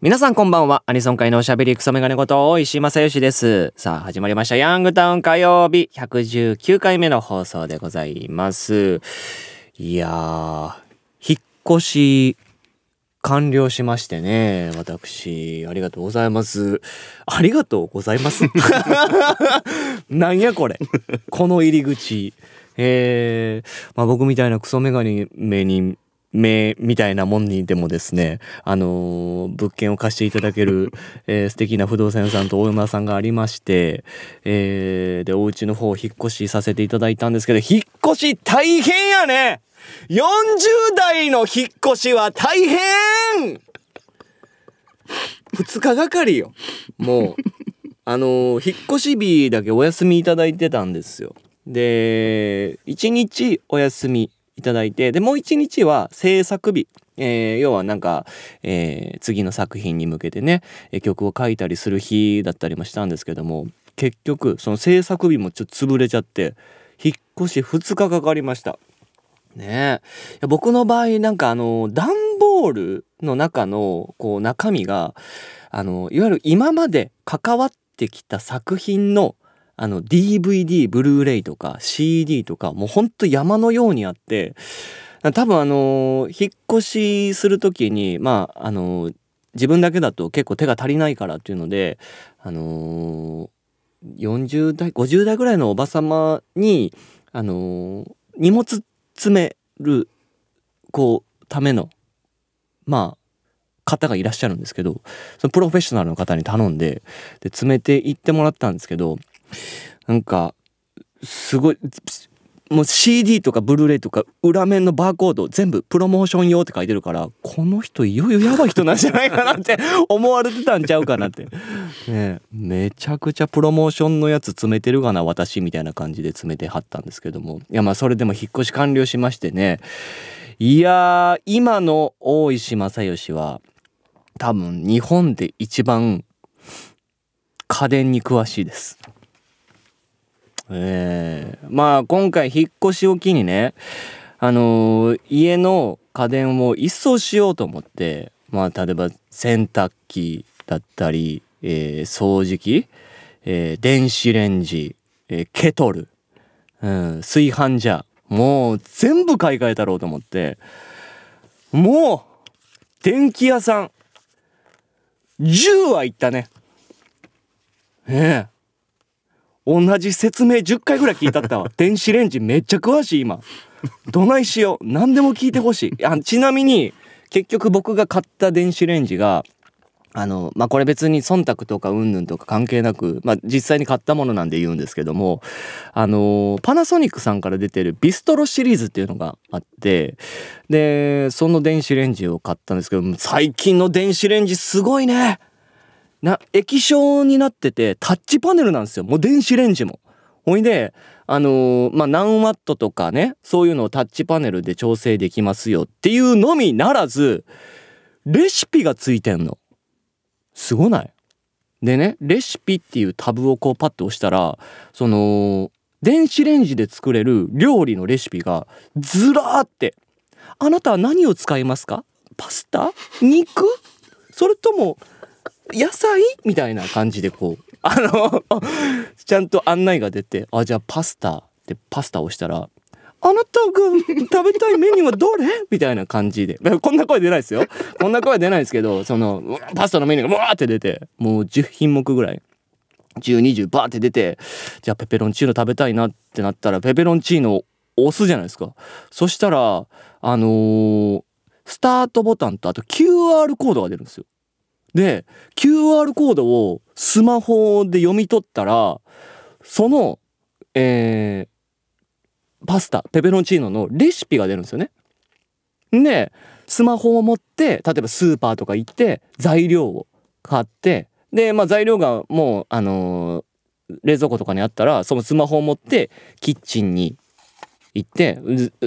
皆さんこんばんは。アニソン界のおしゃべりクソメガネこと大石正義です。さあ、始まりました。ヤングタウン火曜日119回目の放送でございます。いやー、引っ越し完了しましてね。私、ありがとうございます。ありがとうございます。なんやこれ。この入り口。えー、まあ僕みたいなクソメガネ目に目みたいなもんにでもですね、あのー、物件を貸していただける、えー、素敵な不動産屋さんと大山さんがありまして、えー、で、お家の方を引っ越しさせていただいたんですけど、引っ越し大変やね !40 代の引っ越しは大変 !2 日がかりよ。もう、あのー、引っ越し日だけお休みいただいてたんですよ。で、1日お休み。いただいてでもう1日は制作日えー、要はなんか、えー、次の作品に向けてね曲を書いたりする日だったりもしたんですけども結局その制作日もちょっと潰れちゃって引っ越し2日かかりました。ねえ僕の場合なんかあの段ボールの中のこう中身があのいわゆる今まで関わってきた作品のあの DVD ブルーレイとか CD とかもうほんと山のようにあって多分あの引っ越しする時にまああの自分だけだと結構手が足りないからっていうのであの40代50代ぐらいのおば様にあの荷物詰めるこうためのまあ方がいらっしゃるんですけどそのプロフェッショナルの方に頼んでで詰めていってもらったんですけどなんかすごいもう CD とかブルーレイとか裏面のバーコード全部プロモーション用って書いてるからこの人いよいよやばい人なんじゃないかなって 思われてたんちゃうかなって、ね、めちゃくちゃプロモーションのやつ詰めてるがな私みたいな感じで詰めてはったんですけどもいやまあそれでも引っ越し完了しましてねいや今の大石正義は多分日本で一番家電に詳しいです。ええー、まあ今回引っ越しを機にね、あのー、家の家電を一掃しようと思って、まあ例えば洗濯機だったり、えー、掃除機、えー、電子レンジ、えー、ケトル、うん、炊飯ジャー、もう全部買い替えたろうと思って、もう電気屋さん、10は行ったね。ええ同じ説明10回ぐらい聞いたったわ 電子レンジめっちゃ詳しい今どないしよう何でも聞いてほしいあちなみに結局僕が買った電子レンジがあのまあこれ別に忖度とかうんぬんとか関係なく、まあ、実際に買ったものなんで言うんですけどもあのパナソニックさんから出てるビストロシリーズっていうのがあってでその電子レンジを買ったんですけど最近の電子レンジすごいねな、液晶になってて、タッチパネルなんですよ。もう電子レンジも。ほいで、あのー、まあ、何ワットとかね、そういうのをタッチパネルで調整できますよっていうのみならず、レシピがついてんの。すごないでね、レシピっていうタブをこうパッと押したら、その、電子レンジで作れる料理のレシピがずらーって。あなたは何を使いますかパスタ肉それとも野菜みたいな感じでこうあのちゃんと案内が出てあじゃあパスタでパスタを押したらあなたが食べたいメニューはどれみたいな感じで。こんな声出ないですよ。こんな声出ないですけど、その、パスタのメニューがわーって出て、もう10品目ぐらい。10、20バーって出て、じゃあペペロンチーノ食べたいなってなったら、ペペロンチーノを押すじゃないですか。そしたら、あのー、スタートボタンとあと QR コードが出るんですよ。で QR コードをスマホで読み取ったらその、えー、パスタペペロンチーノのレシピが出るんですよね。でスマホを持って例えばスーパーとか行って材料を買ってで、まあ、材料がもう、あのー、冷蔵庫とかにあったらそのスマホを持ってキッチンに行って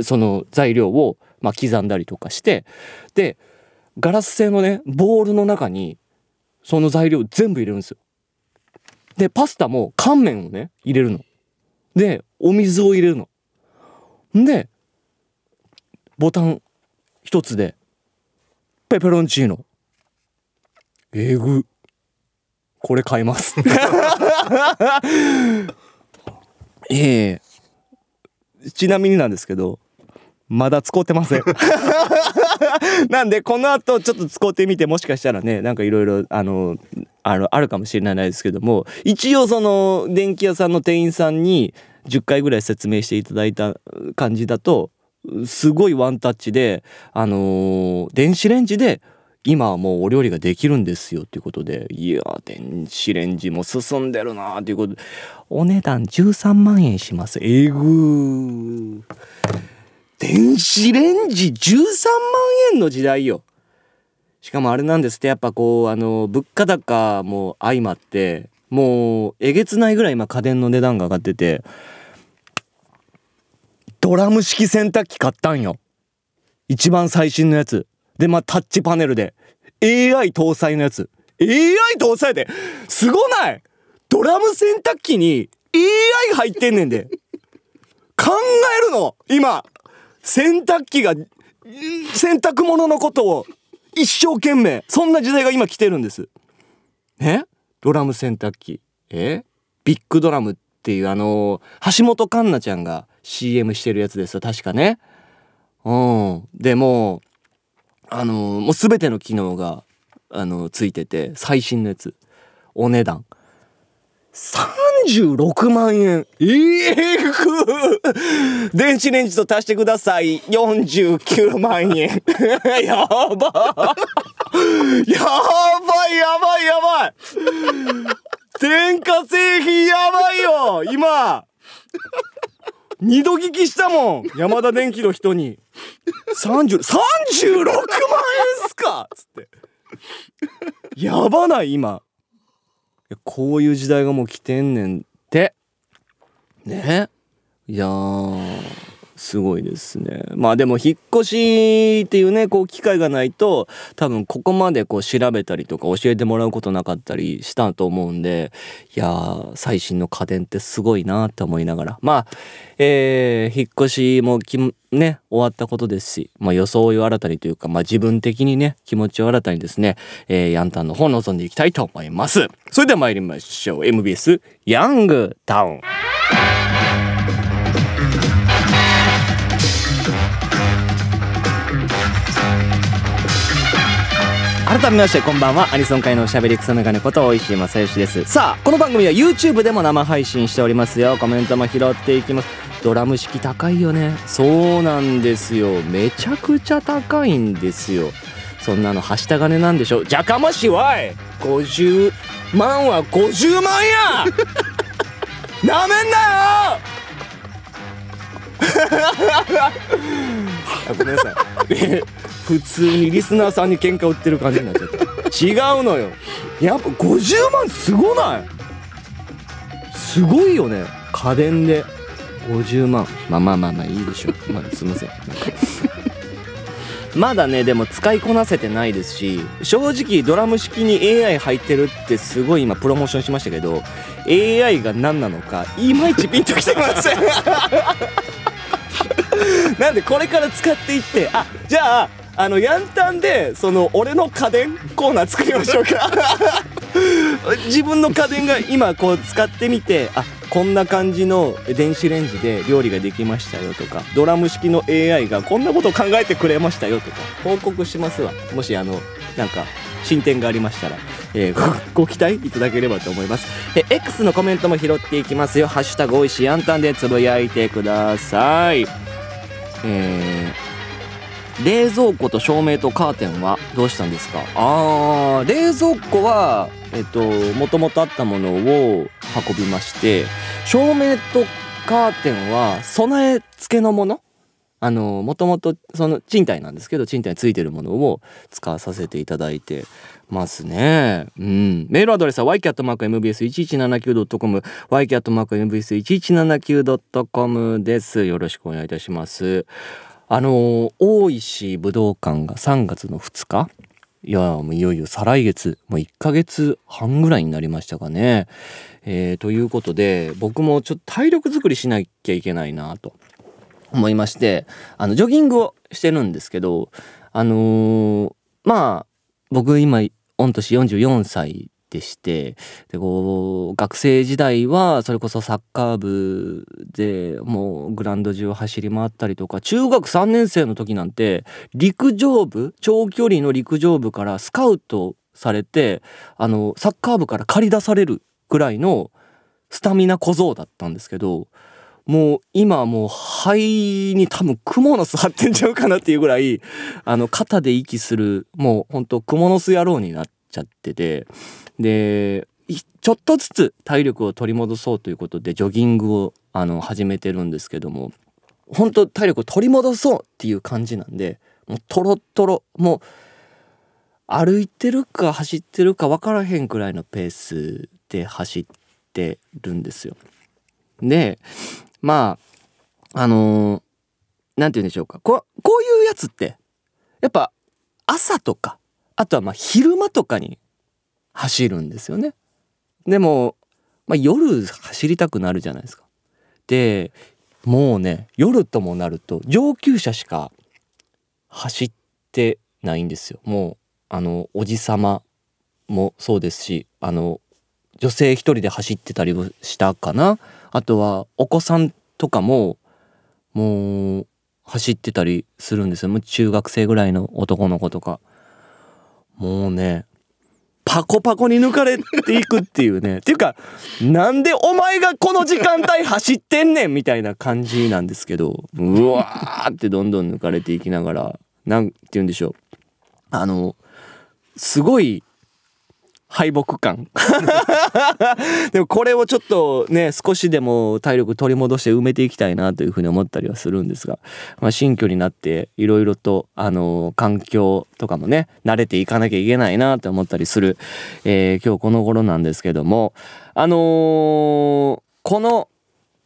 その材料を、まあ、刻んだりとかしてでガラス製のねボールの中にその材料全部入れるんですよでパスタも乾麺をね入れるのでお水を入れるのんでボタン一つでペペロンチーノえぐこれ買います ええちなみになんですけどまだ使ってません なんで、この後ちょっと使ってみて、もしかしたらね、なんかいろいろ、あの、あの、あるかもしれないですけども、一応その、電気屋さんの店員さんに、10回ぐらい説明していただいた感じだと、すごいワンタッチで、あのー、電子レンジで、今はもうお料理ができるんですよっていうことで、いや、電子レンジも進んでるなーっていうことで、お値段13万円します。えぐー。電子レンジ13万円の時代よ。しかもあれなんですって、やっぱこう、あの、物価高も相まって、もう、えげつないぐらい今家電の値段が上がってて、ドラム式洗濯機買ったんよ。一番最新のやつ。で、まあ、タッチパネルで。AI 搭載のやつ。AI 搭載ですごないドラム洗濯機に AI 入ってんねんで。考えるの今洗濯機が、洗濯物のことを一生懸命、そんな時代が今来てるんです。ねドラム洗濯機。えビッグドラムっていうあのー、橋本環奈ちゃんが CM してるやつですよ、確かね。うん。でもあのー、もう全ての機能が、あのー、ついてて、最新のやつ。お値段。36万円。ええー、電子レンジと足してください。49万円。やばやばいやばいやばい電化製品やばいよ今二度聞きしたもん山田電機の人に。十三36万円っすかつって。やばない今。こういう時代がもう来てんねんってねいやーすごいですね。まあでも引っ越しっていうね、こう機会がないと、多分ここまでこう調べたりとか教えてもらうことなかったりしたと思うんで、いやー、最新の家電ってすごいなって思いながら。まあ、えー、引っ越しもき、ね、終わったことですし、まあ装いを新たにというか、まあ自分的にね、気持ちを新たにですね、えー、ヤンタンの方望んでいきたいと思います。それでは参りましょう。MBS ヤングタウン。改めましてこんばんはアニソン界のおしゃべりクソメガネこと大石正義ですさあこの番組は YouTube でも生配信しておりますよコメントも拾っていきますドラム式高いよねそうなんですよめちゃくちゃ高いんですよそんなのはした金なんでしょじゃかましわい50万は50万や なめんなよごめんなさい普通にリスナーさんに喧嘩売ってる感じになっちゃった違うのよやっぱ50万すごないすごいよね家電で50万まあまあまあまあいいでしょう、まあ、すいませんまだねでも使いこなせてないですし正直ドラム式に AI 入ってるってすごい今プロモーションしましたけど AI が何なのかいまいちピンときてません なんでこれから使っていってあじゃああのヤンタンでその俺の家電コーナー作りましょうか 自分の家電が今こう使ってみてあこんな感じの電子レンジで料理ができましたよとかドラム式の AI がこんなことを考えてくれましたよとか報告しますわもしあのなんか進展がありましたら、えー、ご期待いただければと思います。え、X のコメントも拾っていきますよ。ハッシュタグおいしいんたんでつぶやいてください。え冷蔵庫と照明とカーテンはどうしたんですかあー冷蔵庫はえっともともとあったものを運びまして照明とカーテンは備え付けのものあのもともとその賃貸なんですけど賃貸についてるものを使わさせていただいてますね。うん。メールアドレスは ycat.mbs1179.com ycat.mbs1179.com です。よろしくお願いいたします。あの大石武道館が3月の2日いやもういよいよ再来月もう1ヶ月半ぐらいになりましたかね。えー、ということで僕もちょっと体力作りしなきゃいけないなと思いましてあのジョギングをしてるんですけどあのー、まあ僕今御年44歳でしてでこう学生時代はそれこそサッカー部でもうグラウンド中を走り回ったりとか中学3年生の時なんて陸上部長距離の陸上部からスカウトされてあのサッカー部から駆り出されるぐらいのスタミナ小僧だったんですけどもう今もう肺に多分クモの巣張ってんちゃうかなっていうぐらいあの肩で息するもうほんとクモの巣野郎になっちゃっててでちょっとずつ体力を取り戻そうということでジョギングをあの始めてるんですけども本当体力を取り戻そうっていう感じなんでもうトロトロもう歩いてるか走ってるか分からへんくらいのペースで走ってるんですよ。でまああの何、て言うんでしょうかここういうやつってやっぱ朝とかあとはま昼間とかに走るんですよね。でも、まあ、夜走りたくなるじゃないですか。でもうね夜ともなると上級者しか走ってないんですよ。もうあのおじさまもそうですしあの女性一人で走ってたりしたかなあとはお子さんとかももう走ってたりするんですよもう中学生ぐらいの男の子とかもうねパコパコに抜かれていくっていうね っていうかなんでお前がこの時間帯走ってんねんみたいな感じなんですけどうわーってどんどん抜かれていきながら何て言うんでしょうあのすごい敗北感 でもこれをちょっとね少しでも体力取り戻して埋めていきたいなというふうに思ったりはするんですが、まあ、新居になっていろいろとあの環境とかもね慣れていかなきゃいけないなと思ったりする、えー、今日この頃なんですけどもあのー、この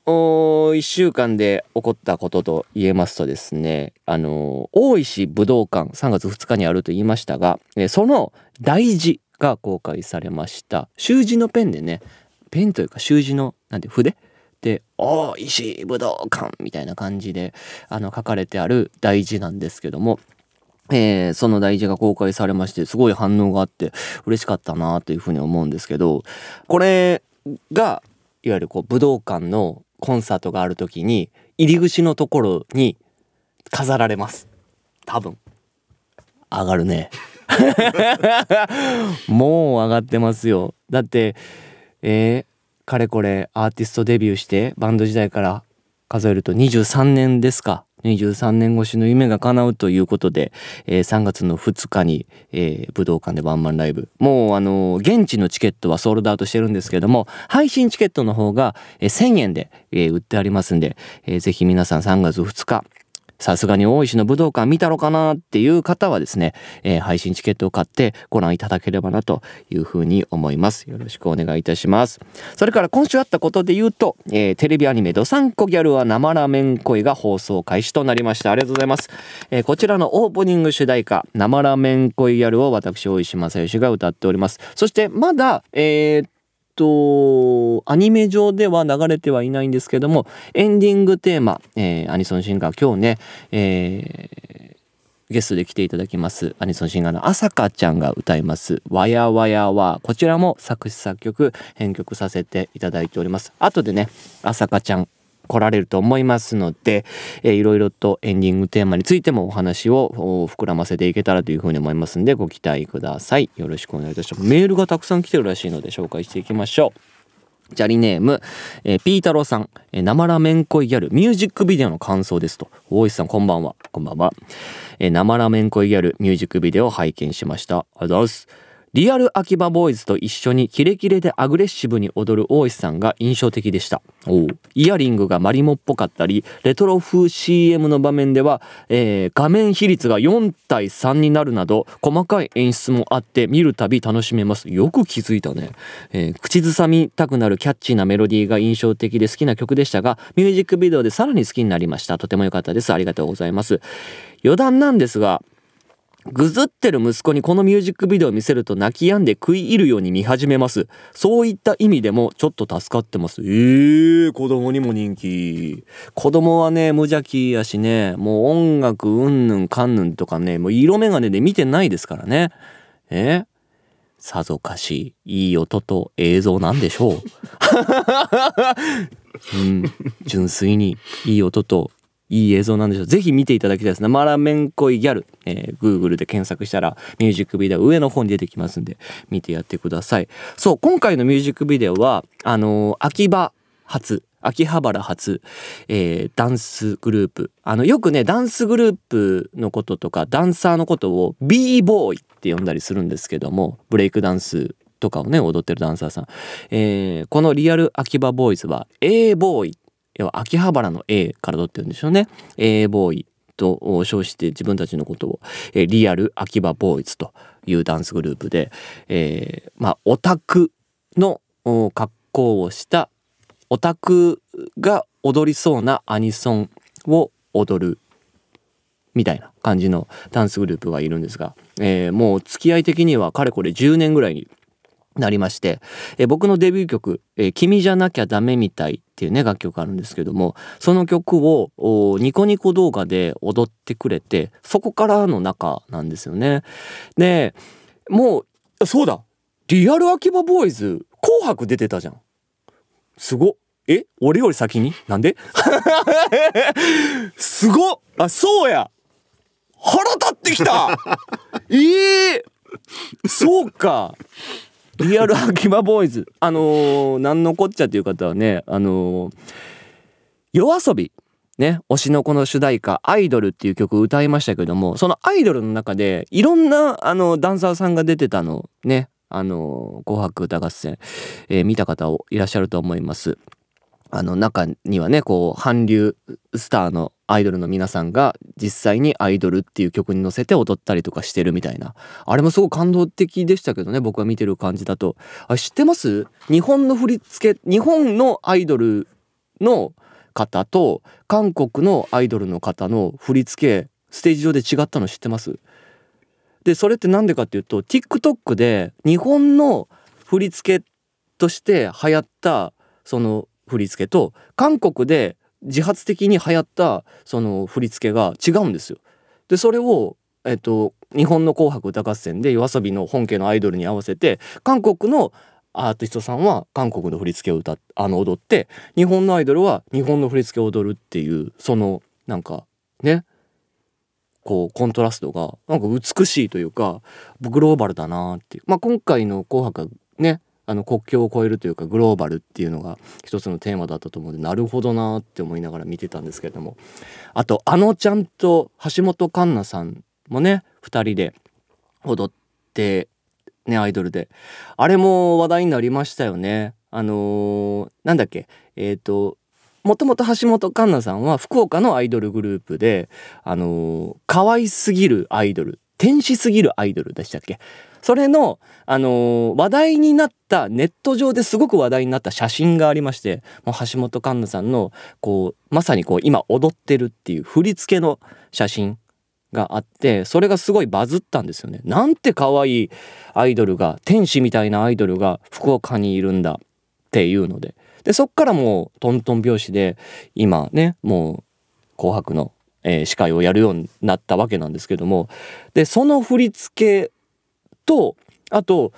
1週間で起こったことと言えますとですね、あのー、大石武道館3月2日にあると言いましたが、その大事が公開されました習字のペンでねペンというか習字のなんて筆で「お石武道館」みたいな感じであの書かれてある大事なんですけどもえー、その大事が公開されましてすごい反応があって嬉しかったなというふうに思うんですけどこれがいわゆるこう武道館のコンサートがある時に入り口のところに飾られます多分上がるね もう上がってますよだってえー、かれこれアーティストデビューしてバンド時代から数えると23年ですか23年越しの夢が叶うということで、えー、3月の2日に、えー、武道館でワンマンライブもうあのー、現地のチケットはソールドアウトしてるんですけども配信チケットの方が、えー、1000円で、えー、売ってありますんで、えー、ぜひ皆さん3月2日さすがに大石の武道館見たのかなっていう方はですね、えー、配信チケットを買ってご覧いただければなというふうに思います。よろしくお願いいたします。それから今週あったことで言うと、えー、テレビアニメどさんこギャルは生ラーメン恋が放送開始となりました。ありがとうございます。えー、こちらのオープニング主題歌、生ラーメン恋ギャルを私、大石正義が歌っております。そしてまだ、えー、と、アニメ上では流れてはいないんですけども、エンディングテーマ、えー、アニソンシンガー、今日ね、えー、ゲストで来ていただきます、アニソンシンガーの朝香ちゃんが歌います、わやわやわ、こちらも作詞作曲、編曲させていただいております。後でね、朝香ちゃん、来られると思いますので、えー、いろいろとエンディングテーマについてもお話を膨らませていけたらというふうに思いますんでご期待くださいよろしくお願いいたしますメールがたくさん来てるらしいので紹介していきましょうジャリネーム、えー、ピータローさん、えー、生ラメン恋ギャル、ミュージックビデオの感想ですと。大石さん、こんばんは。こんばんは。えー、生ラメン恋ギャル、ミュージックビデオを拝見しました。ありがとうございます。リアル秋葉ボーイズと一緒にキレキレでアグレッシブに踊る大石さんが印象的でしたイヤリングがマリモっぽかったりレトロ風 CM の場面では、えー、画面比率が4対3になるなど細かい演出もあって見るたび楽しめますよく気づいたね、えー、口ずさみたくなるキャッチーなメロディーが印象的で好きな曲でしたがミュージックビデオでさらに好きになりましたとても良かったですありがとうございます余談なんですがぐずってる息子にこのミュージックビデオを見せると泣き止んで食い入るように見始めます。そういった意味でもちょっと助かってます。ええー、子供にも人気。子供はね、無邪気やしね、もう音楽うんぬんかんぬんとかね、もう色眼鏡で見てないですからね。えー、さぞかしいい音と映像なんでしょう。うん、純粋にいい音といい映像なんでしょうぜひ見ていただきたいですね。マラメンコイギャル、えー、Google で検索したらミュージックビデオ上の方に出てきますんで、見てやってください。そう、今回のミュージックビデオは、あのー、秋葉初、秋葉原初、えー、ダンスグループ。あの、よくね、ダンスグループのこととか、ダンサーのことを b ボーイって呼んだりするんですけども、ブレイクダンスとかをね踊ってるダンサーさん、えー、このリアル秋葉ボーイズは A ボーイ要は秋葉原の A から取ってるんでしょうね。A ボーイと称して自分たちのことを、えー、リアル秋葉ボーイズというダンスグループで、えー、まあオタクの格好をしたオタクが踊りそうなアニソンを踊るみたいな感じのダンスグループがいるんですが、えー、もう付き合い的にはかれこれ10年ぐらいになりまして、えー、僕のデビュー曲「えー、君じゃなきゃダメみたい」っていうね楽曲があるんですけどもその曲をニコニコ動画で踊ってくれてそこからの中なんですよね。でもうそうだリアル秋葉ボーイズ「紅白」出てたじゃん。すごえ俺より先になんで すごあそうや腹立ってきたえ えー、そうかリアル秋葉ボーイズ。あのー、なんのこっちゃっていう方はね、あのー、夜遊び。ね、推しの子の主題歌「アイドル」っていう曲を歌いましたけどもそのアイドルの中でいろんなあのダンサーさんが出てたのねあの「紅白歌合戦」えー、見た方いらっしゃると思います。あの中にはねこう韓流スターのアイドルの皆さんが実際に「アイドル」っていう曲に乗せて踊ったりとかしてるみたいなあれもすごい感動的でしたけどね僕が見てる感じだとあ知ってます日本の振り付け日本のアイドルの方と韓国のアイドルの方の振り付けステージ上で違ったの知ってますでそれって何でかっていうと TikTok で日本の振り付けとして流行ったその振り付けと韓国で自発的に流行ったその振り付けが違うんですよ。でそれをえっと、日本の「紅白歌合戦」で yoasobi の本家のアイドルに合わせて韓国のアーティストさんは韓国の振り付けを歌あの踊って日本のアイドルは日本の振り付けを踊るっていうそのなんかねこうコントラストがなんか美しいというかグローバルだなっていう、まあ、今回の「紅白」ねあの国境を越えるというかグローバルっていうのが一つのテーマだったと思うんでなるほどなって思いながら見てたんですけれどもあとあのちゃんと橋本環奈さんもね2人で踊ってねアイドルであれも話題になりましたよねあのー、なんだっけえっ、ー、ともともと橋本環奈さんは福岡のアイドルグループであのー、可愛すぎるアイドル天使すぎるアイドルでしたっけそれの、あのー、話題になったネット上ですごく話題になった写真がありましてもう橋本環奈さんのこうまさにこう今踊ってるっていう振り付けの写真があってそれがすごいバズったんですよね。なんて可愛いアイドルが天使みたいなアイドルが福岡にいるんだっていうのででそっからもうトントン拍子で今ねもう「紅白の」えー、司会をやるようになったわけなんですけどもでその振り付けとあと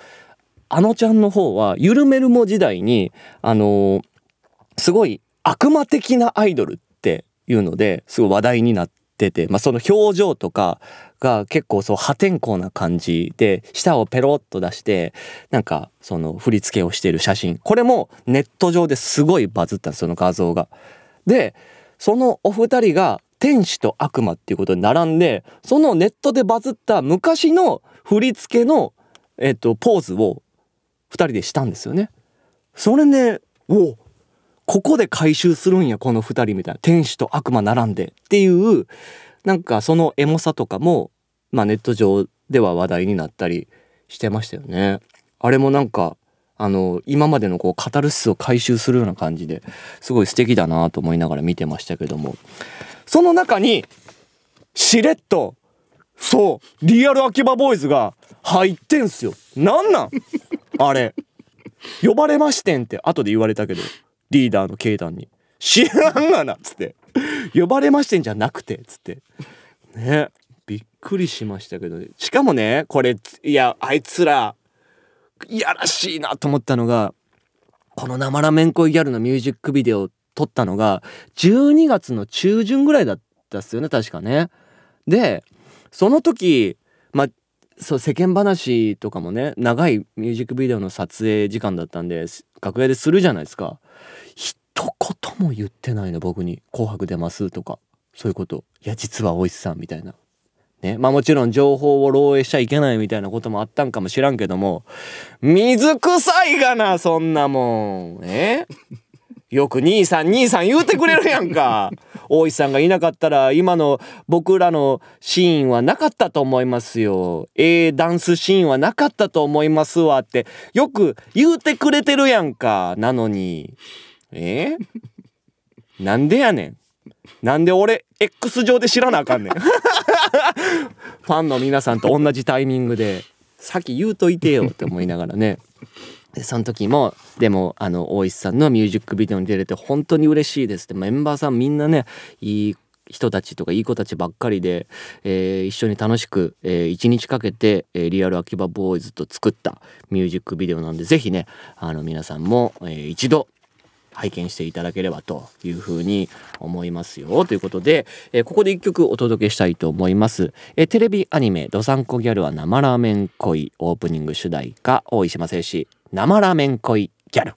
あのちゃんの方はゆるめるも時代にあのー、すごい悪魔的なアイドルっていうのですごい話題になってて、まあ、その表情とかが結構そう破天荒な感じで舌をペロッと出してなんかその振り付けをしている写真これもネット上ですごいバズったその画像が。でそのお二人が天使と悪魔っていうことに並んでそのネットでバズった昔の振り付けの、えっと、ポーズを2人でしたんですよね。それで、おここで回収するんやこの2人みたいな天使と悪魔並んでっていうなんかそのエモさとかも、まあ、ネット上では話題になったりしてましたよね。あれもなんかあの今までのこうカタルシスを回収するような感じですごい素敵だなと思いながら見てましたけどもその中にしれっとそうリアル秋葉ボーイズが入ってんすよなんなん あれ呼ばれましてんって後で言われたけどリーダーの経団に「知らんがな」っつって「呼ばれましてんじゃなくて」つってねびっくりしましたけど、ね、しかもねこれいやあいつらいやらしいなと思ったのがこの「生ラメンコイギャル」のミュージックビデオ撮ったのが12月の中旬ぐらいだったっすよね確かね。でその時まあそう世間話とかもね長いミュージックビデオの撮影時間だったんで楽屋でするじゃないですか一言も言ってないの僕に「紅白出ます」とかそういうこと「いや実はおいさん」みたいな。ね、まあもちろん情報を漏洩しちゃいけないみたいなこともあったんかもしらんけども水臭いがなそんなもんえよく兄さん兄さん言うてくれるやんか 大石さんがいなかったら今の僕らのシーンはなかったと思いますよええー、ダンスシーンはなかったと思いますわってよく言うてくれてるやんかなのにえー、なんでやねんなんで俺 X 上で知らなあかんねん ファンの皆さんと同じタイミングでさっき言うといてよって思いながらねでその時もでもあの大石さんのミュージックビデオに出れて本当に嬉しいですってメンバーさんみんなねいい人たちとかいい子たちばっかりで、えー、一緒に楽しく、えー、1日かけて、えー、リアル秋葉ボーイズと作ったミュージックビデオなんで是非ねあの皆さんも、えー、一度拝見していただければというふうに思いますよ。ということで、えー、ここで一曲お届けしたいと思います。えー、テレビアニメ、どさんこギャルは生ラーメン恋オープニング主題歌、大石正義、生ラーメン恋ギャル。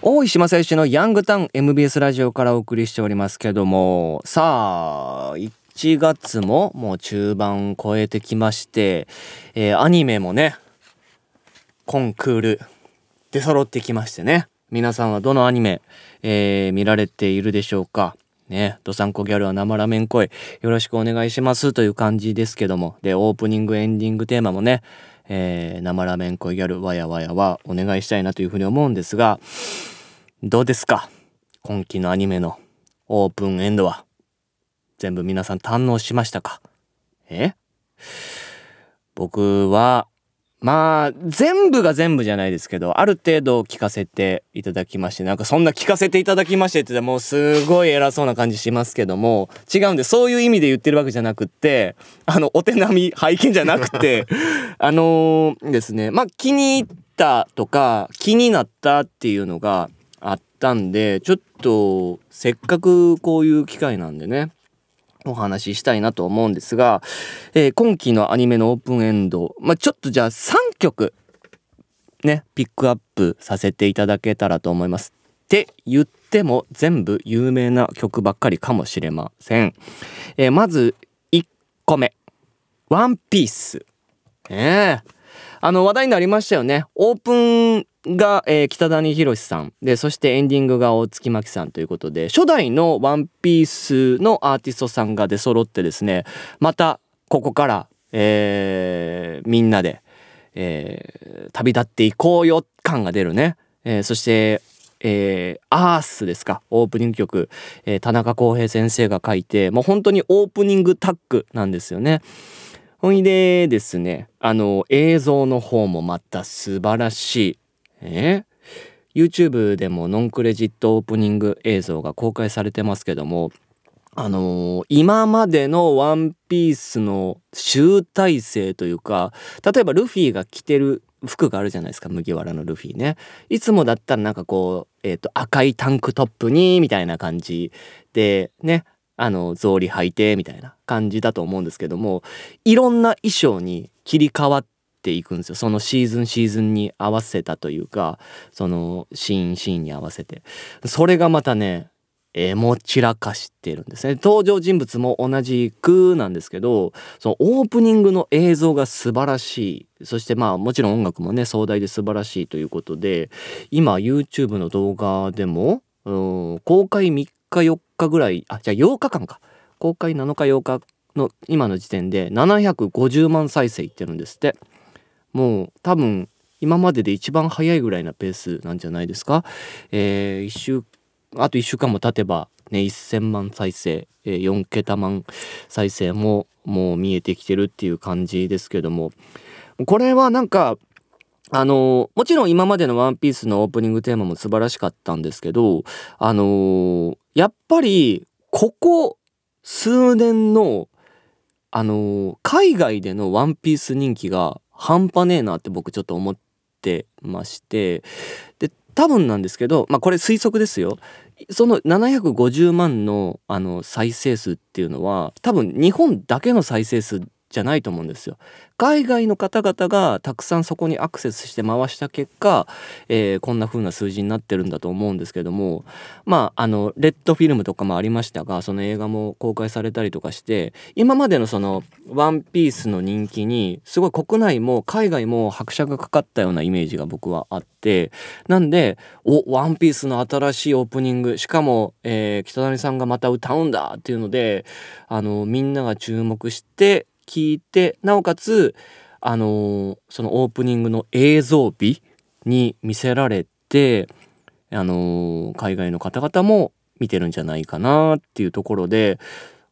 大石正義のヤングタウン MBS ラジオからお送りしておりますけどもさあ一7月ももう中盤超えてきまして、えー、アニメもね、コンクール出揃ってきましてね。皆さんはどのアニメ、えー、見られているでしょうかね、ドサンコギャルは生ラメン恋、よろしくお願いしますという感じですけども、で、オープニング、エンディングテーマもね、えー、生ラメン恋ギャル、わやわやはお願いしたいなというふうに思うんですが、どうですか今期のアニメのオープンエンドは。全部皆さん堪能しましたかえ僕は、まあ、全部が全部じゃないですけど、ある程度聞かせていただきまして、なんかそんな聞かせていただきましてってもうすごい偉そうな感じしますけども、違うんで、そういう意味で言ってるわけじゃなくって、あの、お手並み拝見じゃなくて、あのー、ですね、まあ気に入ったとか、気になったっていうのがあったんで、ちょっと、せっかくこういう機会なんでね、お話ししたいなと思うんですが、えー、今期のアニメのオープンエンド、まあ、ちょっとじゃあ3曲ねピックアップさせていただけたらと思います。って言っても全部有名な曲ばっかりかもしれません。えー、まず1個目「ワンピースねえあの話題になりましたよね。オープンが、えー、北谷宏さんでそしてエンディングが大月真紀さんということで初代の「ワンピースのアーティストさんが出揃ってですねまたここから、えー、みんなで、えー、旅立っていこうよ感が出るね、えー、そしてえー、アースですかオープニング曲、えー、田中康平先生が書いてもう本当にオープニングタッグなんですよね。ほいでですね、あの、映像の方もまた素晴らしい。え YouTube でもノンクレジットオープニング映像が公開されてますけども、あのー、今までのワンピースの集大成というか、例えばルフィが着てる服があるじゃないですか、麦わらのルフィね。いつもだったらなんかこう、えっ、ー、と、赤いタンクトップに、みたいな感じで、ね、あの、草履履いて、みたいな。感じだと思うんですけどもいろんな衣装に切り替わっていくんですよそのシーズンシーズンに合わせたというかそのシーンシーンに合わせてそれがまたねえも散らかしてるんですね登場人物も同じくなんですけどそのオープニングの映像が素晴らしいそしてまあもちろん音楽もね壮大で素晴らしいということで今 YouTube の動画でも公開3日4日ぐらいあじゃあ8日間か公開7日8日の今の時点で750万再生いってるんですってもう多分今までで一番早いぐらいなペースなんじゃないですか、えー、1週あと1週間も経てばね1,000万再生、えー、4桁万再生ももう見えてきてるっていう感じですけどもこれはなんかあのもちろん今までの「ワンピースのオープニングテーマも素晴らしかったんですけどあのやっぱりここ数年の、あのー、海外でのワンピース人気が半端ねえなって僕ちょっと思ってまして、で、多分なんですけど、まあこれ推測ですよ。その750万のあの再生数っていうのは多分日本だけの再生数じゃないと思うんですよ。海外の方々がたくさんそこにアクセスして回した結果、えー、こんな風な数字になってるんだと思うんですけどもまああのレッドフィルムとかもありましたがその映画も公開されたりとかして今までのその「ワンピースの人気にすごい国内も海外も拍車がかかったようなイメージが僕はあってなんで「おワンピースの新しいオープニングしかも、えー、北谷さんがまた歌うんだっていうのであのみんなが注目して聞いてなおかつあのー、そのオープニングの映像美に見せられて、あのー、海外の方々も見てるんじゃないかなっていうところで、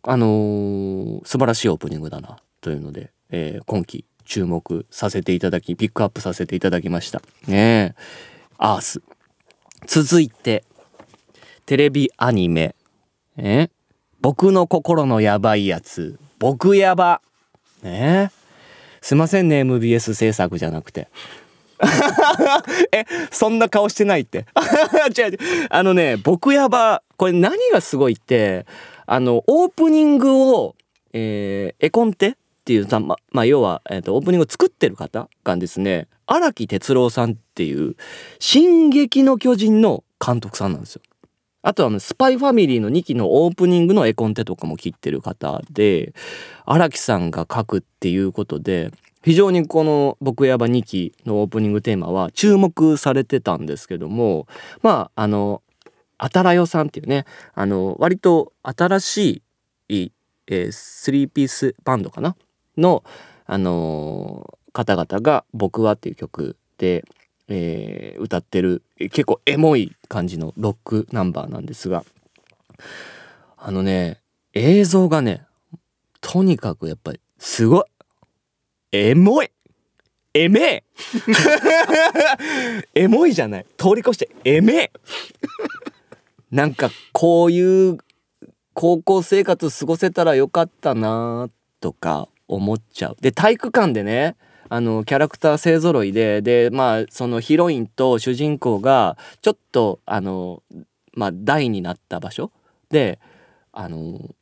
あのー、素晴らしいオープニングだなというので、えー、今期注目させていただきピックアップさせていただきましたねアース続いてテレビアニメ「え僕の心のやばいやつ僕やば」ねすいませんね MBS 制作じゃなくて えそんな顔してないって 違う違うあのね僕やばこれ何がすごいってあのオープニングを、えー、絵コンテっていうた、ま、まあ要は、えーとオープニングを作ってる方がですね荒木哲郎さんっていう「進撃の巨人」の監督さんなんですよ。あとあの、スパイファミリーの2期のオープニングの絵コンテとかも切ってる方で、荒木さんが書くっていうことで、非常にこの「僕やば2期」のオープニングテーマは注目されてたんですけどもまああのあたらよさんっていうねあの割と新しい、えー、3ピースバンドかなの、あのー、方々が「僕は」っていう曲でえー、歌ってる結構エモい感じのロックナンバーなんですがあのね映像がねとにかくやっぱりすごいエモいエメ エモいじゃない通り越してエメなんかこういう高校生活過ごせたらよかったなとか思っちゃうで体育館でねあのキャラクター勢ぞろいででまあそのヒロインと主人公がちょっとあのまあ台になった場所であの2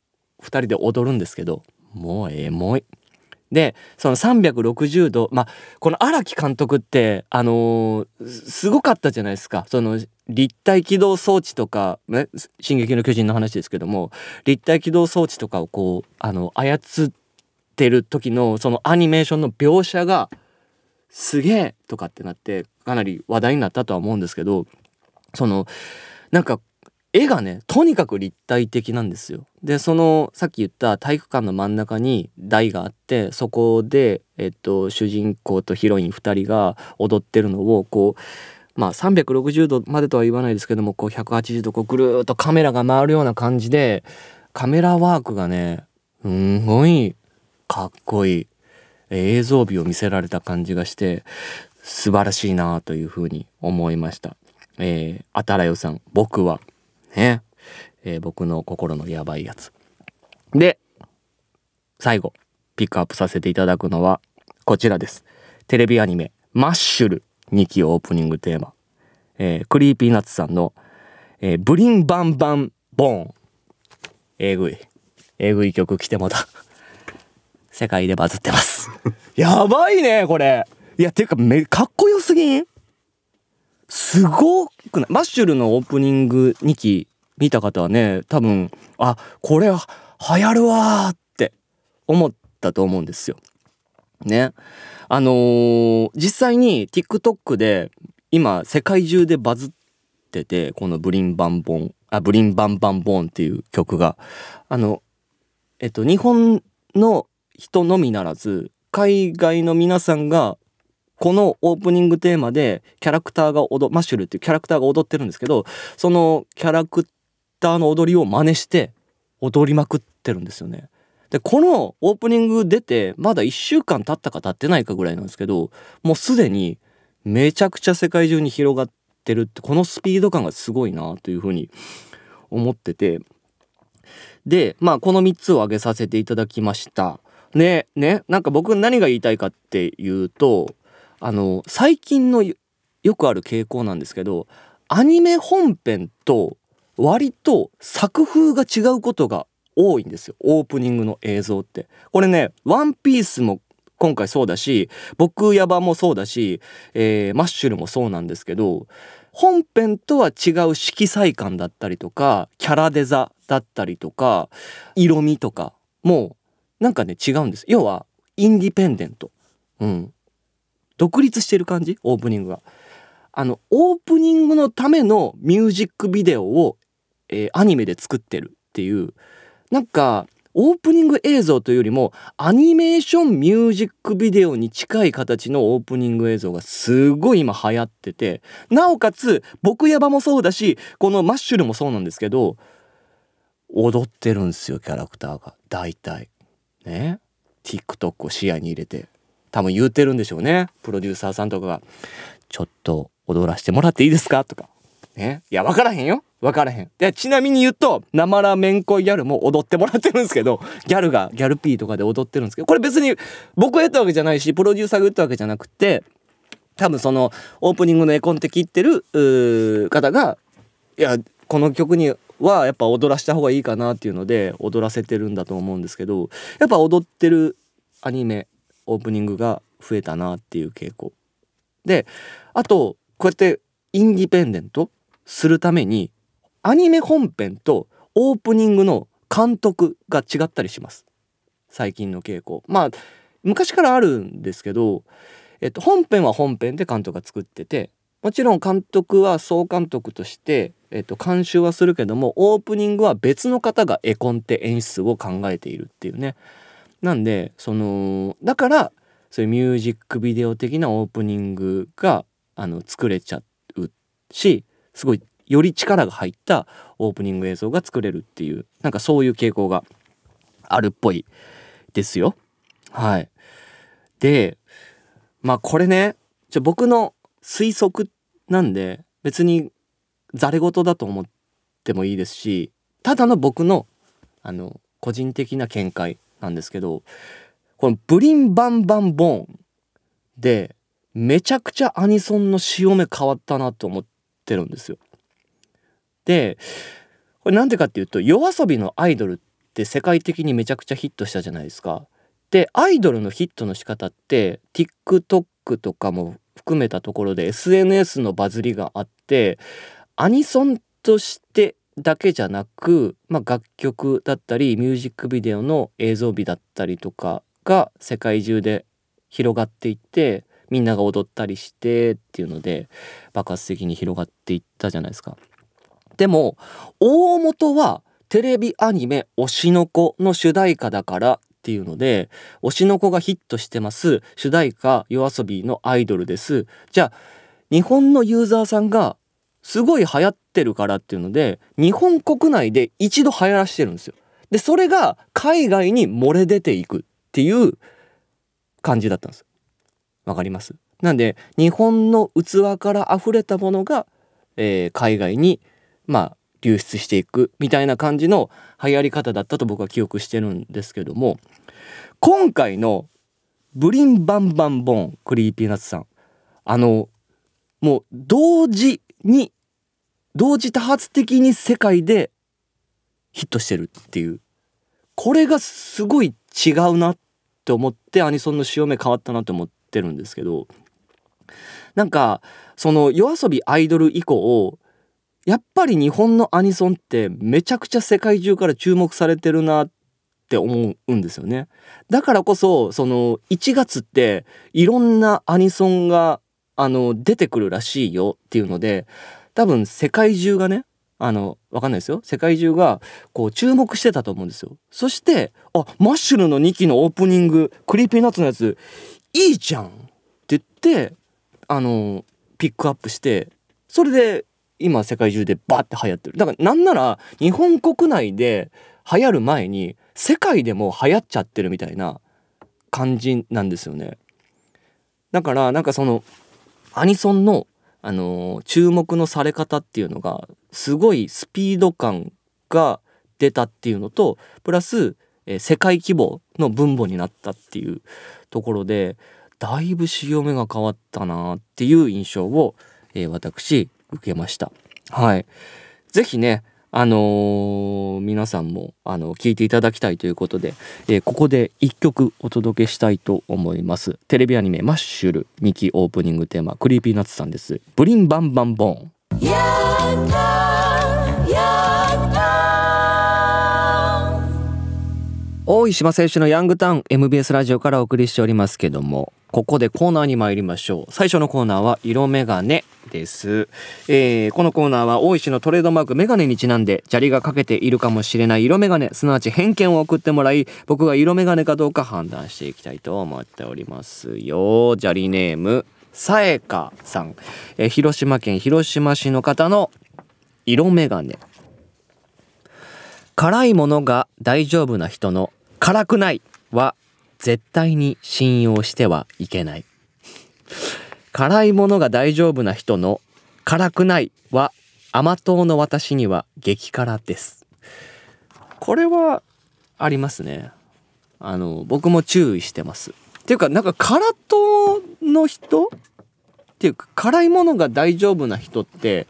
人で踊るんですけどもうエモい。でその360度まあこの荒木監督ってあのー、すごかったじゃないですかその立体起動装置とか、ね「進撃の巨人」の話ですけども立体起動装置とかをこうあの操って。ってる時のそのアニメーションの描写がすげえとかってなってかなり話題になったとは思うんですけどそのなんか絵がねとにかく立体的なんですよ。でそのさっき言った体育館の真ん中に台があってそこで、えっと、主人公とヒロイン2人が踊ってるのをこうまあ360度までとは言わないですけどもこう180度こうぐるっとカメラが回るような感じでカメラワークがねすごいかっこいい、映像美を見せられた感じがして素晴らしいなというふうに思いました。えー、あたらよさん、僕は、ね、えー、僕の心のやばいやつ。で、最後、ピックアップさせていただくのは、こちらです。テレビアニメ、マッシュル2期オープニングテーマ。えー、クリーピーナッツさんの、えー、ブリンバンバンボーン。えぐい。えぐい曲来てもだ。世界でバズってます やばいねこれいやていうかめかっこよすぎんすごくないマッシュルのオープニング2期見た方はね多分あこれは流行るわって思ったと思うんですよ。ね。あのー、実際に TikTok で今世界中でバズっててこの「ブリンバンボン」あ「ブリンバンバンボン」っていう曲があのえっと日本の人のみならず海外の皆さんがこのオープニングテーマでキャラクターが踊マッシュルっていうキャラクターが踊ってるんですけどそのキャラクターの踊りを真似して踊りまくってるんですよね。でこのオープニング出てまだ1週間経ったか経ってないかぐらいなんですけどもうすでにめちゃくちゃ世界中に広がってるってこのスピード感がすごいなというふうに思っててでまあこの3つを挙げさせていただきました。ねねなんか僕何が言いたいかっていうとあの最近のよくある傾向なんですけどアニメ本編と割と作風が違うことが多いんですよオープニングの映像って。これね「ワンピースも今回そうだし僕ヤバもそうだし、えー、マッシュルもそうなんですけど本編とは違う色彩感だったりとかキャラデザだったりとか色味とかもなんかね違うんです要はインディペンデントうん独立してる感じオープニングがあのオープニングのためのミュージックビデオを、えー、アニメで作ってるっていうなんかオープニング映像というよりもアニメーションミュージックビデオに近い形のオープニング映像がすごい今流行っててなおかつ僕ヤバもそうだしこのマッシュルもそうなんですけど踊ってるんですよキャラクターが大体ね TikTok を視野に入れて多分言うてるんでしょうねプロデューサーさんとかが「ちょっと踊らしてもらっていいですか?」とかねいや分からへんよ分からへんでちなみに言うと生ラめんこギャルも踊ってもらってるんですけどギャルがギャルピーとかで踊ってるんですけどこれ別に僕が言ったわけじゃないしプロデューサーが言ったわけじゃなくて多分そのオープニングの絵コンテ切ってる方がいやこの曲にはやっぱ踊らした方がいいかなっていうので踊らせてるんだと思うんですけどやっぱ踊ってるアニメオープニングが増えたなっていう傾向であとこうやってインディペンデントするためにアニメ本編とオープニングの監督が違ったりします最近の傾向まあ昔からあるんですけど、えっと、本編は本編で監督が作っててもちろん監督は総監督として、えと、監修はするけどもオープニングは別の方が絵コンテ演出を考えているっていうねなんでそのだからそういうミュージックビデオ的なオープニングがあの作れちゃうしすごいより力が入ったオープニング映像が作れるっていうなんかそういう傾向があるっぽいですよ。はい、でまあこれねちょ僕の推測っなんで別にざれ言だと思ってもいいですしただの僕のあの個人的な見解なんですけどこの「ブリンバンバンボーン」でめちゃくちゃアニソンの潮目変わったなと思ってるんですよ。でこれなんでかっていうと夜遊びのアイドルって世界的にめちゃくちゃヒットしたじゃないですか。でアイドルのヒットの仕方って TikTok とかも含めたところで SNS のバズりがあってアニソンとしてだけじゃなく、まあ、楽曲だったりミュージックビデオの映像美だったりとかが世界中で広がっていってみんなが踊ったりしてっていうので爆発的に広がっていったじゃないですか。でも大元はテレビアニメ「推しの子」の主題歌だからっていうので推しの子がヒットしてます主題歌 yoasobi のアイドルですじゃあ日本のユーザーさんがすごい流行ってるからっていうので日本国内で一度流行らしてるんですよでそれが海外に漏れ出ていくっていう感じだったんですわかりますなんで日本の器から溢れたものが、えー、海外にまあ流出していくみたいな感じの流行り方だったと僕は記憶してるんですけども今回のブリンバンバンボンクリーピーナッツさんあのもう同時に同時多発的に世界でヒットしてるっていうこれがすごい違うなって思ってアニソンの潮目変わったなって思ってるんですけどなんかその yoasobi アイドル以降やっぱり日本のアニソンってめちゃくちゃ世界中から注目されてるなって思うんですよね。だからこそ、その1月っていろんなアニソンがあの出てくるらしいよっていうので、多分世界中がね、あの、わかんないですよ。世界中がこう注目してたと思うんですよ。そして、あ、マッシュルの2期のオープニング、クリーピーナッツのやつ、いいじゃんって言って、あの、ピックアップして、それで今世界中でバーって流行ってるだからなんなら日本国内で流行る前に世界でも流行っちゃってるみたいな感じなんですよねだからなんかそのアニソンの、あの注目のされ方っていうのがすごいスピード感が出たっていうのとプラス、世界規模の分母になったっていうところでだいぶ潮目が変わったなっていう印象を、えー、私受けました。はい。ぜひね、あのー、皆さんも、あの、聴いていただきたいということで、えー、ここで一曲お届けしたいと思います。テレビアニメマッシュル2期オープニングテーマ、クリーピーナッツさんです。ブリンバンバンボーン。大石選手のヤングタウン MBS ラジオからお送りしておりますけどもここでコーナーに参りましょう最初のコーナーは色眼鏡です、えー、このコーナーは大石のトレードマーク眼鏡にちなんで砂利がかけているかもしれない色眼鏡すなわち偏見を送ってもらい僕が色眼鏡かどうか判断していきたいと思っておりますよ砂利ネームさえかさん、えー、広島県広島市の方の色眼鏡辛いものが大丈夫な人の辛くないは絶対に信用してはいけない。辛いものが大丈夫な人の辛くないは甘党の私には激辛です。これはありますね。あの、僕も注意してます。っていうか、なんか辛党の人っていうか、辛いものが大丈夫な人って、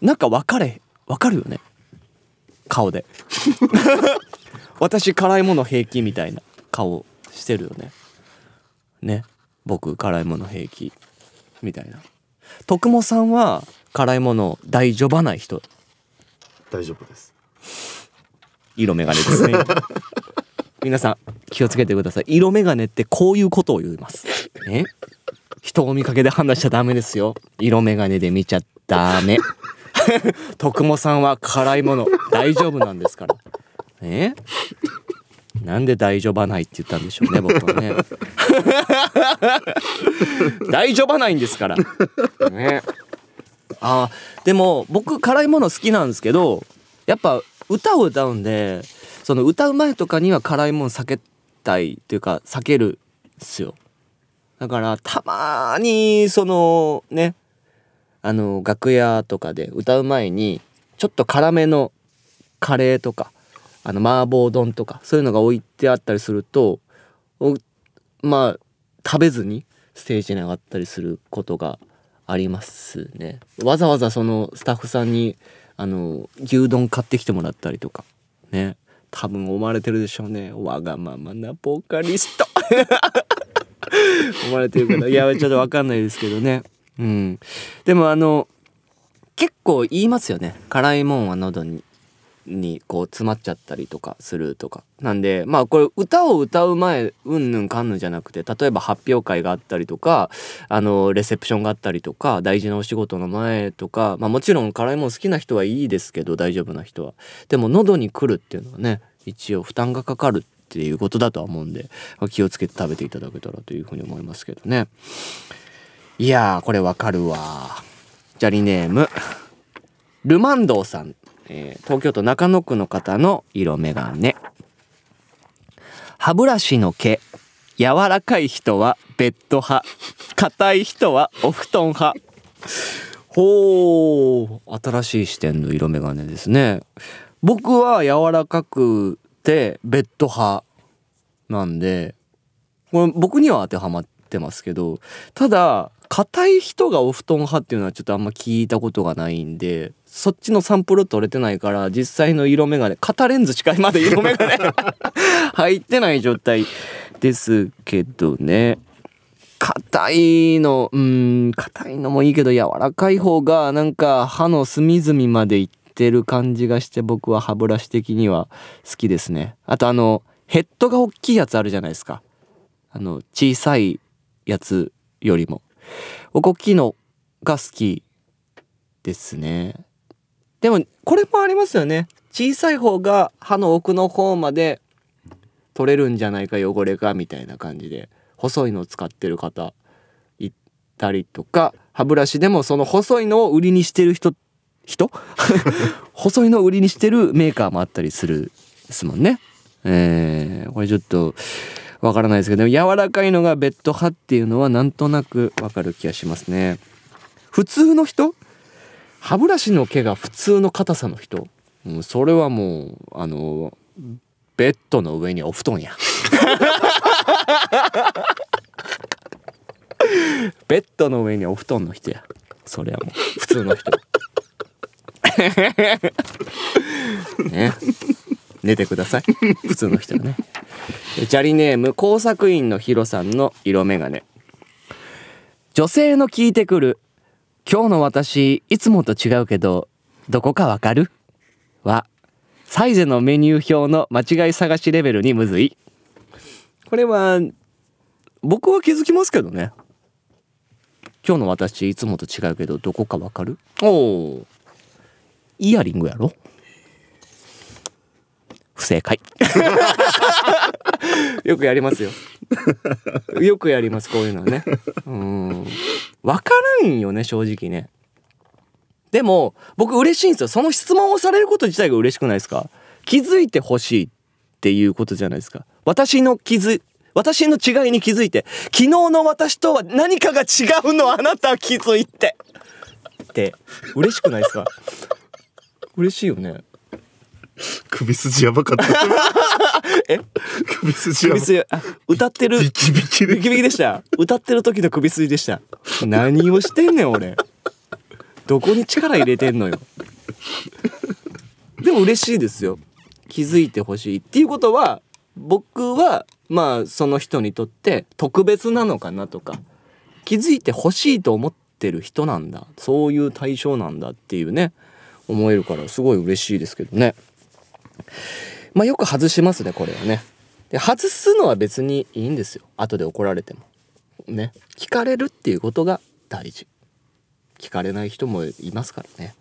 なんか分かれ、分かるよね。顔で。私辛いもの平気みたいな顔してるよねね僕辛いもの平気みたいな徳もさんは辛いもの大丈夫ない人大丈夫です色眼鏡ですね 皆さん気をつけてください色眼鏡ってこういうことを言いますね人を見かけで判断しちゃダメですよ色眼鏡で見ちゃダメ 徳もさんは辛いもの大丈夫なんですからえなんで大丈夫ないって言ったんでしょうね僕はね 大丈夫ないんですからねあでも僕辛いもの好きなんですけどやっぱ歌を歌うんでその歌う前とかには辛いもん避けたいというか避けるっすよだからたまにそのねあの楽屋とかで歌う前にちょっと辛めのカレーとかあの麻婆丼とかそういうのが置いてあったりするとまあ食べずにステージに上がったりすることがありますね。わざわざそのスタッフさんにあの牛丼買ってきてもらったりとかね多分思われてるでしょうねわがままなボーカリスト思われてるからいやちょっと分かんないですけどねうんでもあの結構言いますよね辛いもんは喉ににこう詰まっちゃったりとかするとかなんでまあこれ歌を歌う前うんぬんかんぬんじゃなくて例えば発表会があったりとかあのレセプションがあったりとか大事なお仕事の前とか、まあ、もちろん辛いもん好きな人はいいですけど大丈夫な人はでも喉に来るっていうのはね一応負担がかかるっていうことだとは思うんで、まあ、気をつけて食べていただけたらというふうに思いますけどねいやーこれわかるわジャリネームルマンドーさんえー、東京都中野区の方の色眼鏡歯ブラシの毛柔らかい人はベッド派硬い人はお布団派ほう新しい視点の色眼鏡ですね僕は柔らかくてベッド派なんでこれ僕には当てはまってますけどただ硬い人がお布団派っていうのはちょっとあんま聞いたことがないんでそっちのサンプル取れてないから実際の色眼鏡肩レンズしかまだ色眼鏡入ってない状態ですけどね硬いのうん硬いのもいいけど柔らかい方がなんか歯の隅々までいってる感じがして僕は歯ブラシ的には好きですねあとあのヘッドが大きいやつあるじゃないですかあの小さいやつよりも動きのが好きですね。でもこれもありますよね。小さい方が歯の奥の方まで取れるんじゃないか汚れがみたいな感じで細いのを使ってる方いたりとか歯ブラシでもその細いのを売りにしてる人人 細いのを売りにしてるメーカーもあったりするですもんね。えー、これちょっとわからないですけど柔らかいのがベッド派っていうのはなんとなくわかる気がしますね普通の人歯ブラシの毛が普通の硬さの人、うん、それはもうあのベッドの上にお布団や ベッドの上にお布団の人やそれはもう普通の人 ね寝てください 普通の人はねジャリネーム工作員のヒロさんの色眼鏡女性の聞いてくる今日の私いつもと違うけどどこかわかるはサイゼのメニュー表の間違い探しレベルにむずいこれは僕は気づきますけどね今日の私いつもと違うけどどこかわかるおおイヤリングやろ不正解 よくやりますよよくやりますこういうのはねうんわからんよね正直ねでも僕嬉しいんですよその質問をされること自体が嬉しくないですか気づいてほしいっていうことじゃないですか私の気づ私の違いに気づいて昨日の私とは何かが違うのあなたは気づいてって嬉しくないですか嬉しいよね 首筋やばかった。え 首筋首筋、歌ってる。ビキビキで。ビキビキでした。歌ってる時の首筋でした。何をしてんねん、俺。どこに力入れてんのよ。でも嬉しいですよ。気づいてほしい。っていうことは、僕は、まあ、その人にとって特別なのかなとか、気づいてほしいと思ってる人なんだ。そういう対象なんだっていうね、思えるから、すごい嬉しいですけどね。まあよく外しますね、これはね。で、外すのは別にいいんですよ。後で怒られても。ね。聞かれるっていうことが大事。聞かれない人もいますからね。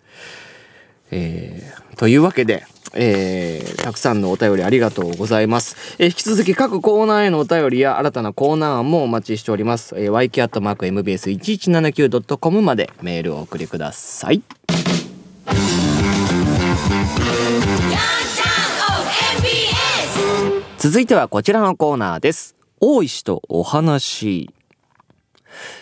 えー、というわけで、えー、たくさんのお便りありがとうございます。えー、引き続き各コーナーへのお便りや新たなコーナー案もお待ちしております。えー、yk.mbs1179.com までメールをお送りください。続いてはこちらのコーナーです。大石とお話。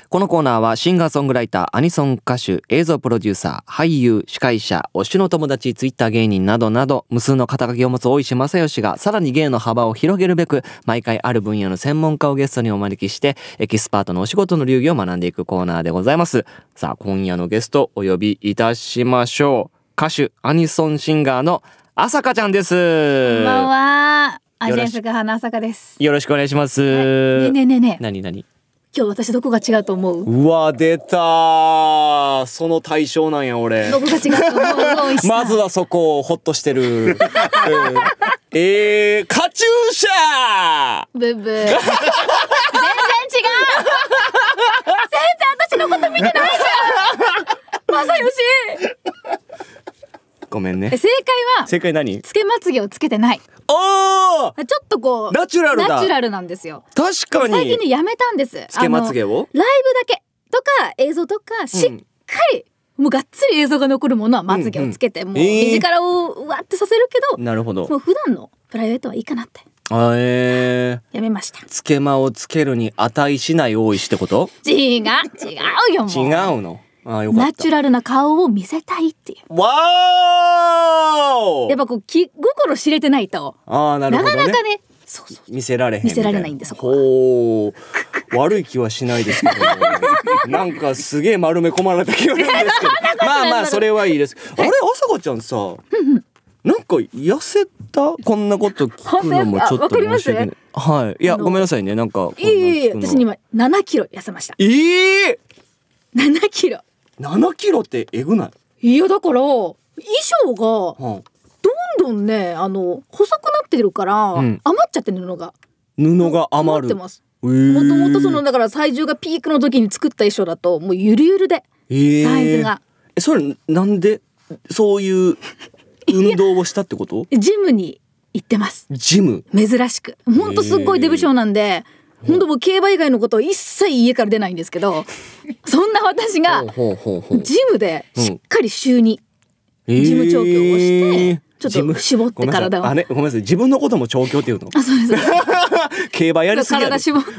このコーナーはシンガーソングライター、アニソン歌手、映像プロデューサー、俳優、司会者、推しの友達、ツイッター芸人などなど、無数の肩書きを持つ大石正義が、さらに芸の幅を広げるべく、毎回ある分野の専門家をゲストにお招きして、エキスパートのお仕事の流儀を学んでいくコーナーでございます。さあ、今夜のゲスト、お呼びいたしましょう。歌手、アニソンシンガーの、あさかちゃんです。こんばんは。アジェンスが花坂です。よろしくお願いします。はい、ねねねね。何何。今日私どこが違うと思う。うわ出たその対象なんや俺。どこが違うと思う。まずはそこをほっとしてる。えー、カチューシャブブ。全然違う。全然私のこと見てないじゃん。まさよし。ごめんね。正解は。正解何？つけまつげをつけてない。ああちょっとこうナチュラルナチュラルなんですよ確かに最近ねやめたんですつけまつげをライブだけとか映像とかしっかり、うんもうがっつり映像が残るものはまつげをつけて、うんうん、もう目力をわってさせるけど、なるほどもう普段のプライベートはいいかなってあえー、やめましたつけまをつけるに値しない大石ってこと違う違うよもう違うのナチュラルな顔を見せたいっていう。わーやっぱこう気心知れてないとああ、なるほど、ね、なかなかねそうそう見せられへん見せられないんでそこは悪い気はしないですけど なんかすげえ丸め込まれた気がするんですけど まあまあそれはいいですあれ朝香ちゃんさなんか痩せたこんなこと聞くのもちょっと申し訳ないはいいやごめんなさいねなんかいえいえ私今7キロ痩せましたええー、7キロ7キロってえぐないいやだから衣装がどんどんねあの細くなってるから、うん、余っちゃって布が布が余るもともとそのだから体重がピークの時に作った衣装だともうゆるゆるで、えサイズがえそれなんでそういう運動をしたってことジムに行ってますジム珍しくほんとすっごいデブ症なんで、本当僕競馬以外のことを一切家から出ないんですけど そんな私がジムでしっかり週にジム調教をして、ちょっと絞って体を。あね、ごめんなさい、自分のことも調教っていうの。あ、そうです。競馬やりすぎや体絞って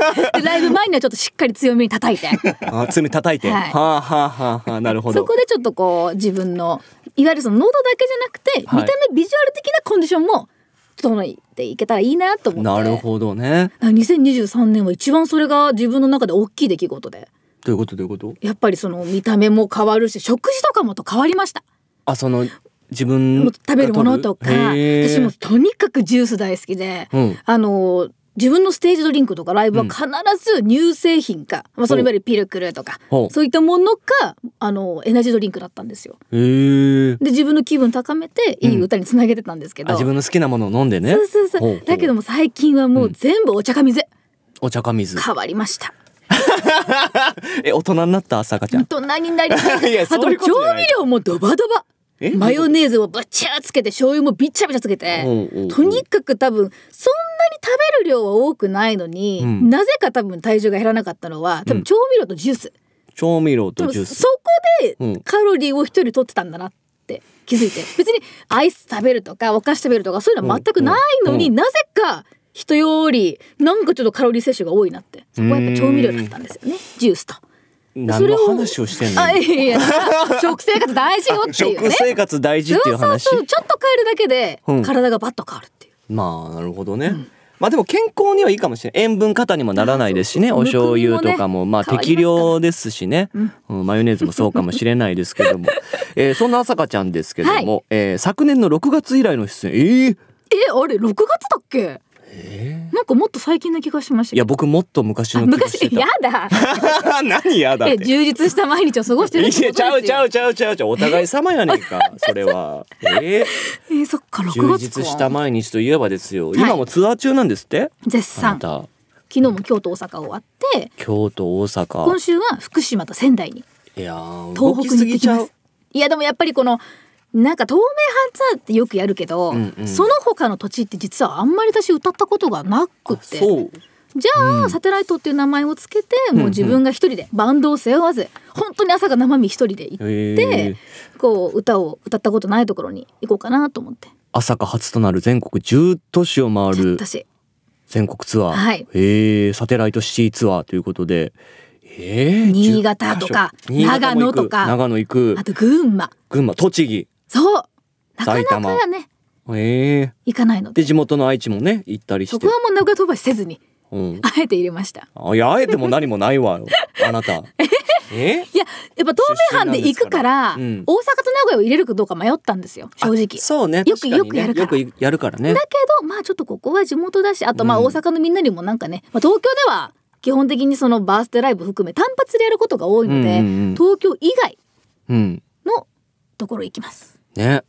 ライブ前にはちょっとしっかり強めに叩いて。あ、強めに叩いて。はい、はあ、はあはあ、なるほど。そこでちょっとこう、自分の、いわゆるその喉だけじゃなくて、はい、見た目ビジュアル的なコンディションも。とのでいけたらいいなと思ってなるほどね2023年は一番それが自分の中で大きい出来事でどういうことどういうことやっぱりその見た目も変わるし食事とかもと変わりましたあその自分食べるものとか私もとにかくジュース大好きで、うん、あの自分のステージドリンクとかライブは必ず乳製品か、うん、まあ、それまでピルクルとかそういったものかあのエナジードリンクだったんですよ。で自分の気分高めていい歌につなげてたんですけど、うん、自分の好きなものを飲んでねそうそうそうだけども最近はもう全部お茶か水、うん、お茶か水変わりました。え大人になった朝かちゃん大人になりました あと調味料もドバドバマヨネーズをぶっちゃつけて醤油もびっちゃびちゃつけて、とにかく多分そんなに食べる量は多くないのに、うん、なぜか多分体重が減らなかったのは多分調味料とジュース、うん、調味料とジュースそこでカロリーを一人取ってたんだなって気づいて、別にアイス食べるとかお菓子食べるとかそういうのは全くないのに、なぜか人よりなんかちょっとカロリー摂取が多いなってそこはやっぱ調味料だったんですよねジュースと。何の話をしてんの いやいや食生活大事よっていう、ね、食生活大事っていう話そうそうちょっと変えるだけで体がバッと変わるっていう、うん、まあなるほどね、うん、まあでも健康にはいいかもしれない塩分過多にもならないですしねお醤油とかもまあ適量ですしね、うん、マヨネーズもそうかもしれないですけども、えそんな朝香ちゃんですけども、え昨年の6月以来の出演えー、えあれ6月だっけえなんかもっと最近な気がしましたいや僕もっと昔の昔やだ 何やだえ充実した毎日を過ごしてるちゃうちゃうちゃうちゃうちゃうお互い様やねんか それはえー、えー、そっか6月充実した毎日といえばですよ、今もツアー中なんですって絶賛昨日も京都大阪終わって京都大阪今週は福島と仙台にいや東北に行っちゃういやでもやっぱりこのなんか透明ハンツァーってよくやるけど、うんうん、その他の土地って実はあんまり私歌ったことがなくてじゃあ、うん、サテライトっていう名前をつけてもう自分が一人でバンドを背負わず、本当に朝が生身一人で行って、こう歌を歌ったことないところに行こうかなと思って朝霞初となる全国10都市を回る全国ツアー、はい、えー、サテライトシティツアーということで新潟とか長野とか長野行くあと群馬群馬栃木そうなかなかねええ行かないのでで地元の愛知もね行ったりしてそこはもう長飛ばしせずに、うん、あえて入れましたあいやあえても何もないわよ あなたえいややっぱ東名阪で行くからからうん大阪と名古屋を入れるかどうか迷ったんですよ正直そうねよくねよくやるからよくやるからねだけどまあちょっとここは地元だしあとまあ大阪のみんなにもなんかね、まあ、東京では基本的にそのバースデーライブ含め単発でやることが多いので、うんうんうん東京以外うんのところ行きますね。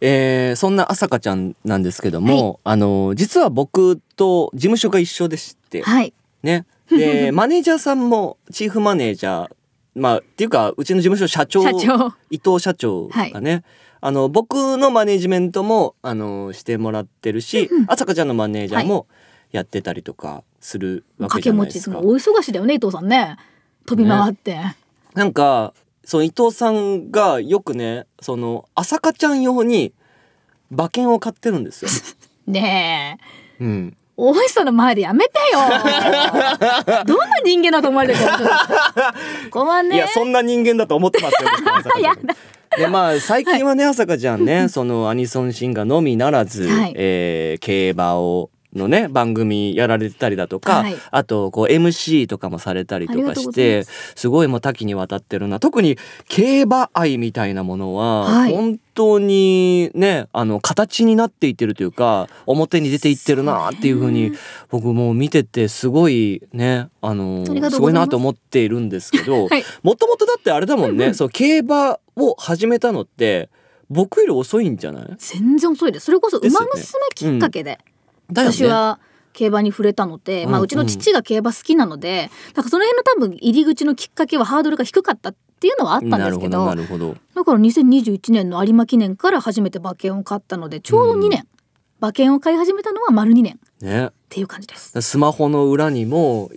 えー、そんなあさかちゃんなんですけども、はい、あの実は僕と事務所が一緒でして、はい、ね。でマネージャーさんもチーフマネージャーまあっていうかうちの事務所社長伊藤社長がね、はい、あの僕のマネージメントもあのしてもらってるし、あさかちゃんのマネージャーもやってたりとかするわけじゃないですか。掛け持ちお忙しだよね伊藤さんね飛び回って。ねなんかその伊藤さんがよくねその朝香ちゃん用に馬券を買ってるんですよ。ねえ。うん。大橋さんの前でやめてよ どんな人間だと思われてるかこはねいやそんな人間だと思ってますよ でまあ最近はね朝香ちゃんねそのアニソンシンガーのみならず、はい、えー、競馬をのね番組やられてたりだとか、はい、あとこう MC とかもされたりとかしてすごいもう多岐にわたってるな特に競馬愛みたいなものは、本当にねあの形になっていってるというか表に出ていってるなっていうふうに僕も見ててすごいねあのすごいなと思っているんですけど もともとだってあれだもんね、うんそう競馬を始めたのって僕より遅いんじゃない全然遅いですそれこそマ娘きっかけで、ね、私は競馬に触れたので、うまあ、うちの父が競馬好きなのでだからその辺の多分入り口のきっかけはハードルが低かったっていうのはあったんですけどなるほどだから2021年の有馬記念から初めて馬券を買ったのでちょうど2年、うん、馬券を買い始めたのは丸2年。ね、っていう感じです。スマホの裏にも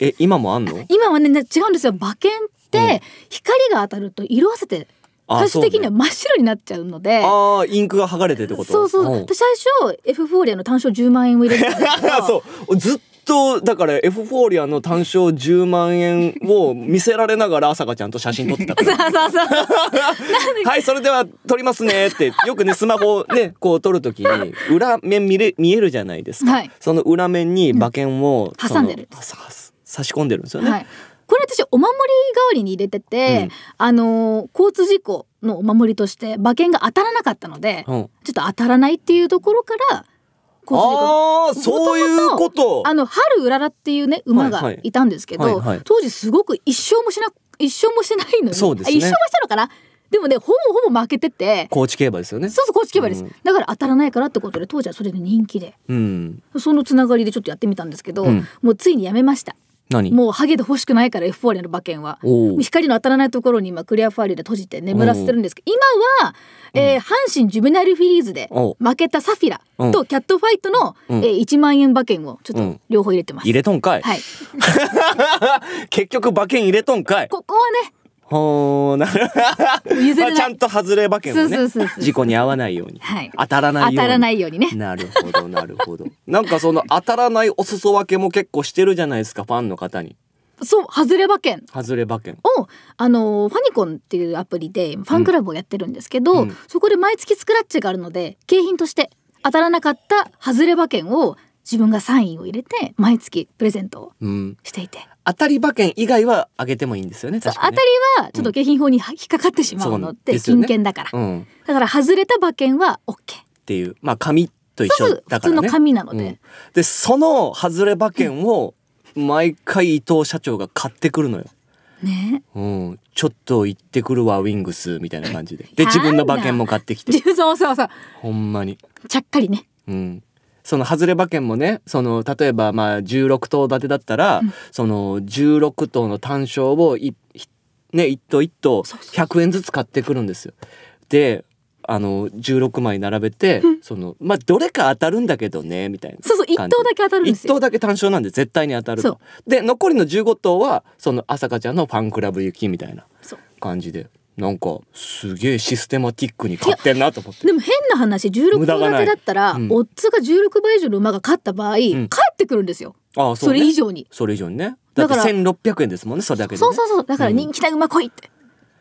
え今もあんの？今はね違うんですよ。馬券って光が当たると色あせて最終的には真っ白になっちゃうので、ああインクが剥がれてってことそうそう、うん、最初エフフォーリアの単勝10万円を入れてた そうずっとだからエフフォーリアの単勝10万円を見せられながら朝香ちゃんと写真撮ってたはいそれでは撮りますねってよくねスマホねこう撮るときに裏面見れ見えるじゃないですか、はい、その裏面に馬券を、うん、挟んでる差し込んでるんですよね、はいこれ私お守り代わりに入れてて、うん、あの交通事故のお守りとして馬券が当たらなかったので、うん、ちょっと当たらないっていうところからああそういうことあの春うららっていうね馬がいたんですけど、当時すごく一生もしな一生もしてないのにそうです、ね、一生もしたのかなでもねほぼほぼ負けてて高知競馬ですよねそうそう高知競馬です、うん、だから当たらないからってことで当時はそれで人気で、うん、そのつながりでちょっとやってみたんですけど、うん、もうついにやめましたもうハゲで欲しくないからエフフォーレの馬券は光の当たらないところに今クリアファイルで閉じて眠らせてるんですけど今は、えー、阪神ジュビナルフィリーズで負けたサフィラとキャットファイトの、えー、1万円馬券をちょっと両方入れてます、入れとんかい、はい、結局馬券入れとんかいここはねほーな譲れないちゃんと外れ馬券をね事故に遭わないように、はい、当たらないように当たらないようにねなるほどなるほどなんかその当たらないお裾分けも結構してるじゃないですかファンの方にそう外れ馬券外れ馬券をあのファニコンっていうアプリでファンクラブをやってるんですけど、うん、そこで毎月スクラッチがあるので景品として当たらなかった外れ馬券を自分がサインを入れて毎月プレゼントをしていて、うん当たり馬券以外はあげてもいいんですよね、ね、当たりはちょっと景品法に引っかかってしまうのって金券だから、ね、だから外れた馬券は OK っていうまあ紙と一緒だから、ね、普通の紙なので、でその外れ馬券を毎回伊藤社長が買ってくるのよね、うん、ちょっと行ってくるわウィングスみたいな感じでで自分の馬券も買ってきて そうそうそうほんまにちゃっかりねうんその外れ馬券もねその例えばまあ16頭立てだったら、うん、その16頭の単勝をい、ね、1頭1頭100円ずつ買ってくるんですよ。であの16枚並べて、うん、そのまあどれか当たるんだけどねみたいなそうそう1頭だけ当たるんですよ1頭だけ単勝なんで絶対に当たるで残りの15頭はその朝香ちゃんのファンクラブ行きみたいな感じでなんかすげえシステマティックに勝ってんなと思ってでも変な話16分立てだったら、うん、オッズが16倍以上の馬が勝った場合、うん、帰ってくるんですよああそ、ね,、れ以上にそれ以上にねだから1600円ですもんねそれだけで、ね、そうそうそうだから人気な馬来いって、うん、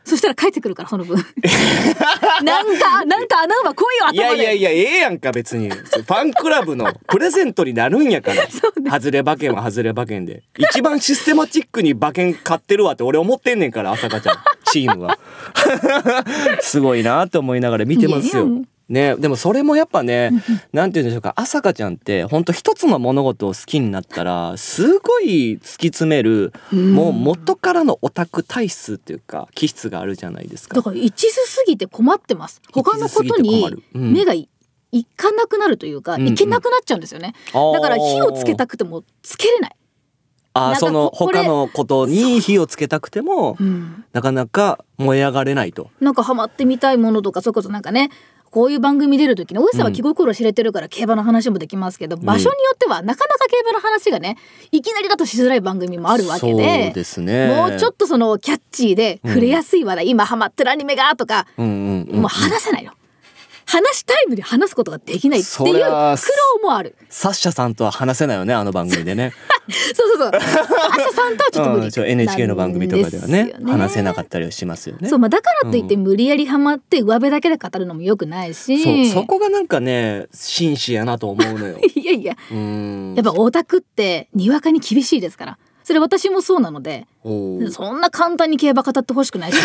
そしたら帰ってくるからその分 なんかなんか穴馬来いよ頭でいやいやいやええやんか別にファンクラブのプレゼントになるんやから外れ馬券は外れ馬券で一番システマティックに馬券買ってるわって俺思ってんねんから朝香ちゃんチームは すごいなと思いながら見てますよ。ね、でもそれもやっぱね何て言うんでしょうか朝香ちゃんってほんと一つの物事を好きになったらすごい突き詰める、もう元からのオタク体質っていうか気質があるじゃないですかだから一途すぎて困ってます他のことに目がい、いかなくなるというか、いけなくなっちゃうんですよね、だから火をつけたくてもつけれないあその他のことに火をつけたくても、うん、なかなか燃え上がれないと。なんかハマってみたいものとかそういうことなんかねこういう番組出る時に大石さんは気心知れてるから競馬の話もできますけど、うん、場所によってはなかなか競馬の話がねいきなりだとしづらい番組もあるわけでそうですねもうちょっとそのキャッチーで触れやすい話題、うん、今ハマってるアニメがとか、うんうんうんうん、もう話せないよ。話タイムで話すことができないっていう苦労もあるサッシャさんとは話せないよねあの番組でね そうそうそうサッシャさんとはちょっと無理、うん、NHK の番組とかではね、ね、話せなかったりはしますよねそう、まあ、だからといって無理やりハマって上辺だけで語るのもよくないし、うん、そこがなんかね紳士やなと思うのよ いやいやうん、やっぱオタクってにわかに厳しいですからそれ私もそうなのでそんな簡単に競馬語ってほしくないし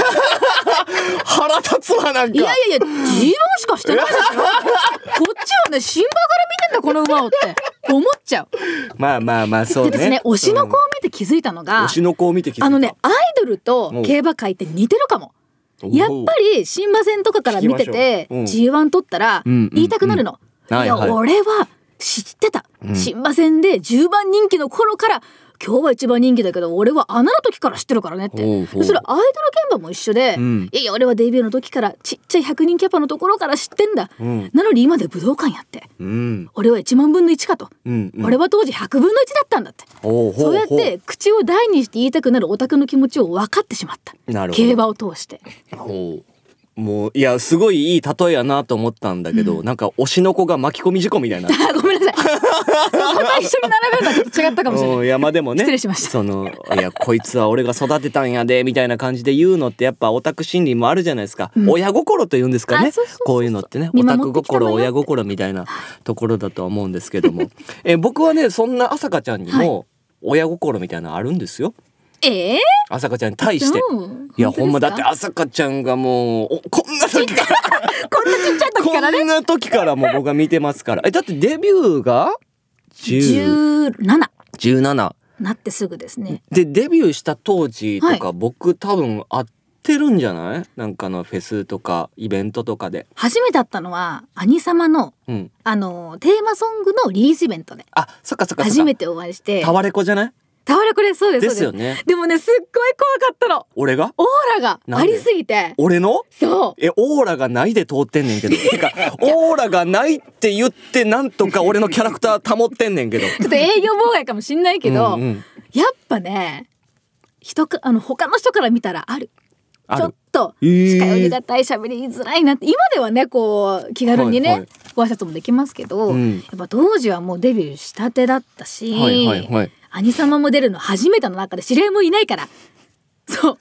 腹立つわなんかいやいやいや G1 しかしてないで こっちはね新馬から見てんだこの馬をって思っちゃうまあまあまあそうねでですね推しの子を見て気づいたのが、うん、推しの子を見てあのねアイドルと競馬界って似てるかもやっぱり新馬戦とかから見てて、うん、G1 取ったら言いたくなるの、うんうんうん、いや、はい、俺は知ってた、うん、新馬戦で10番人気の頃から今日は一番人気だけど俺は穴の時から知ってるからねってそれアイドル現場も一緒で、うん、いや俺はデビューの時からちっちゃい100人キャパのところから知ってんだ、うん、なのに今で武道館やって、うん、俺は1万分の1かと、うんうん、俺は当時100分の1だったんだってそうやって口を大にして言いたくなるオタクの気持ちを分かってしまった競馬を通して。もういやすごいいい例えやなと思ったんだけど、うん、なんか推しの子が巻き込み事故みたいな ごめんなさいまた一緒に並べるのはちょっと違ったかもしれないでもね失礼しましたそのいやこいつは俺が育てたんやでみたいな感じで言うのってやっぱオタク心理もあるじゃないですか、うん、親心というんですかねこういうのってねオタク心親心みたいなところだと思うんですけどもえ僕はねそんな朝香ちゃんにも親心みたいなのあるんですよ、はいええ朝香ちゃんに対していやほんまだって朝香ちゃんがもうこんな時から こんなちっちゃい時からねこんな時からもう僕は見てますからえだってデビューが17 17なってすぐですねでデビューした当時とか、はい、僕多分会ってるんじゃないなんかのフェスとかイベントとかで初めて会ったのはアニ様の、うん、あのテーマソングのリリースイベントであそっかそっか初めてお会いしてタワレコじゃない倒れこれそうですですよねでもねすっごい怖かったの俺がオーラがありすぎて俺のそうえオーラがないで通ってんねんけどてかオーラがないって言ってなんとか俺のキャラクター保ってんねんけどちょっと営業妨害かもしんないけど、うんうん、やっぱね人かあの他の人から見たらあるちょっと、え近寄りがたい喋りづらいなって今ではねこう気軽にね、はいはいご挨拶もできますけど、うん、やっぱ当時はもうデビューしたてだったし、はいはいはい、兄様も出るの初めての中で司令もいないからそう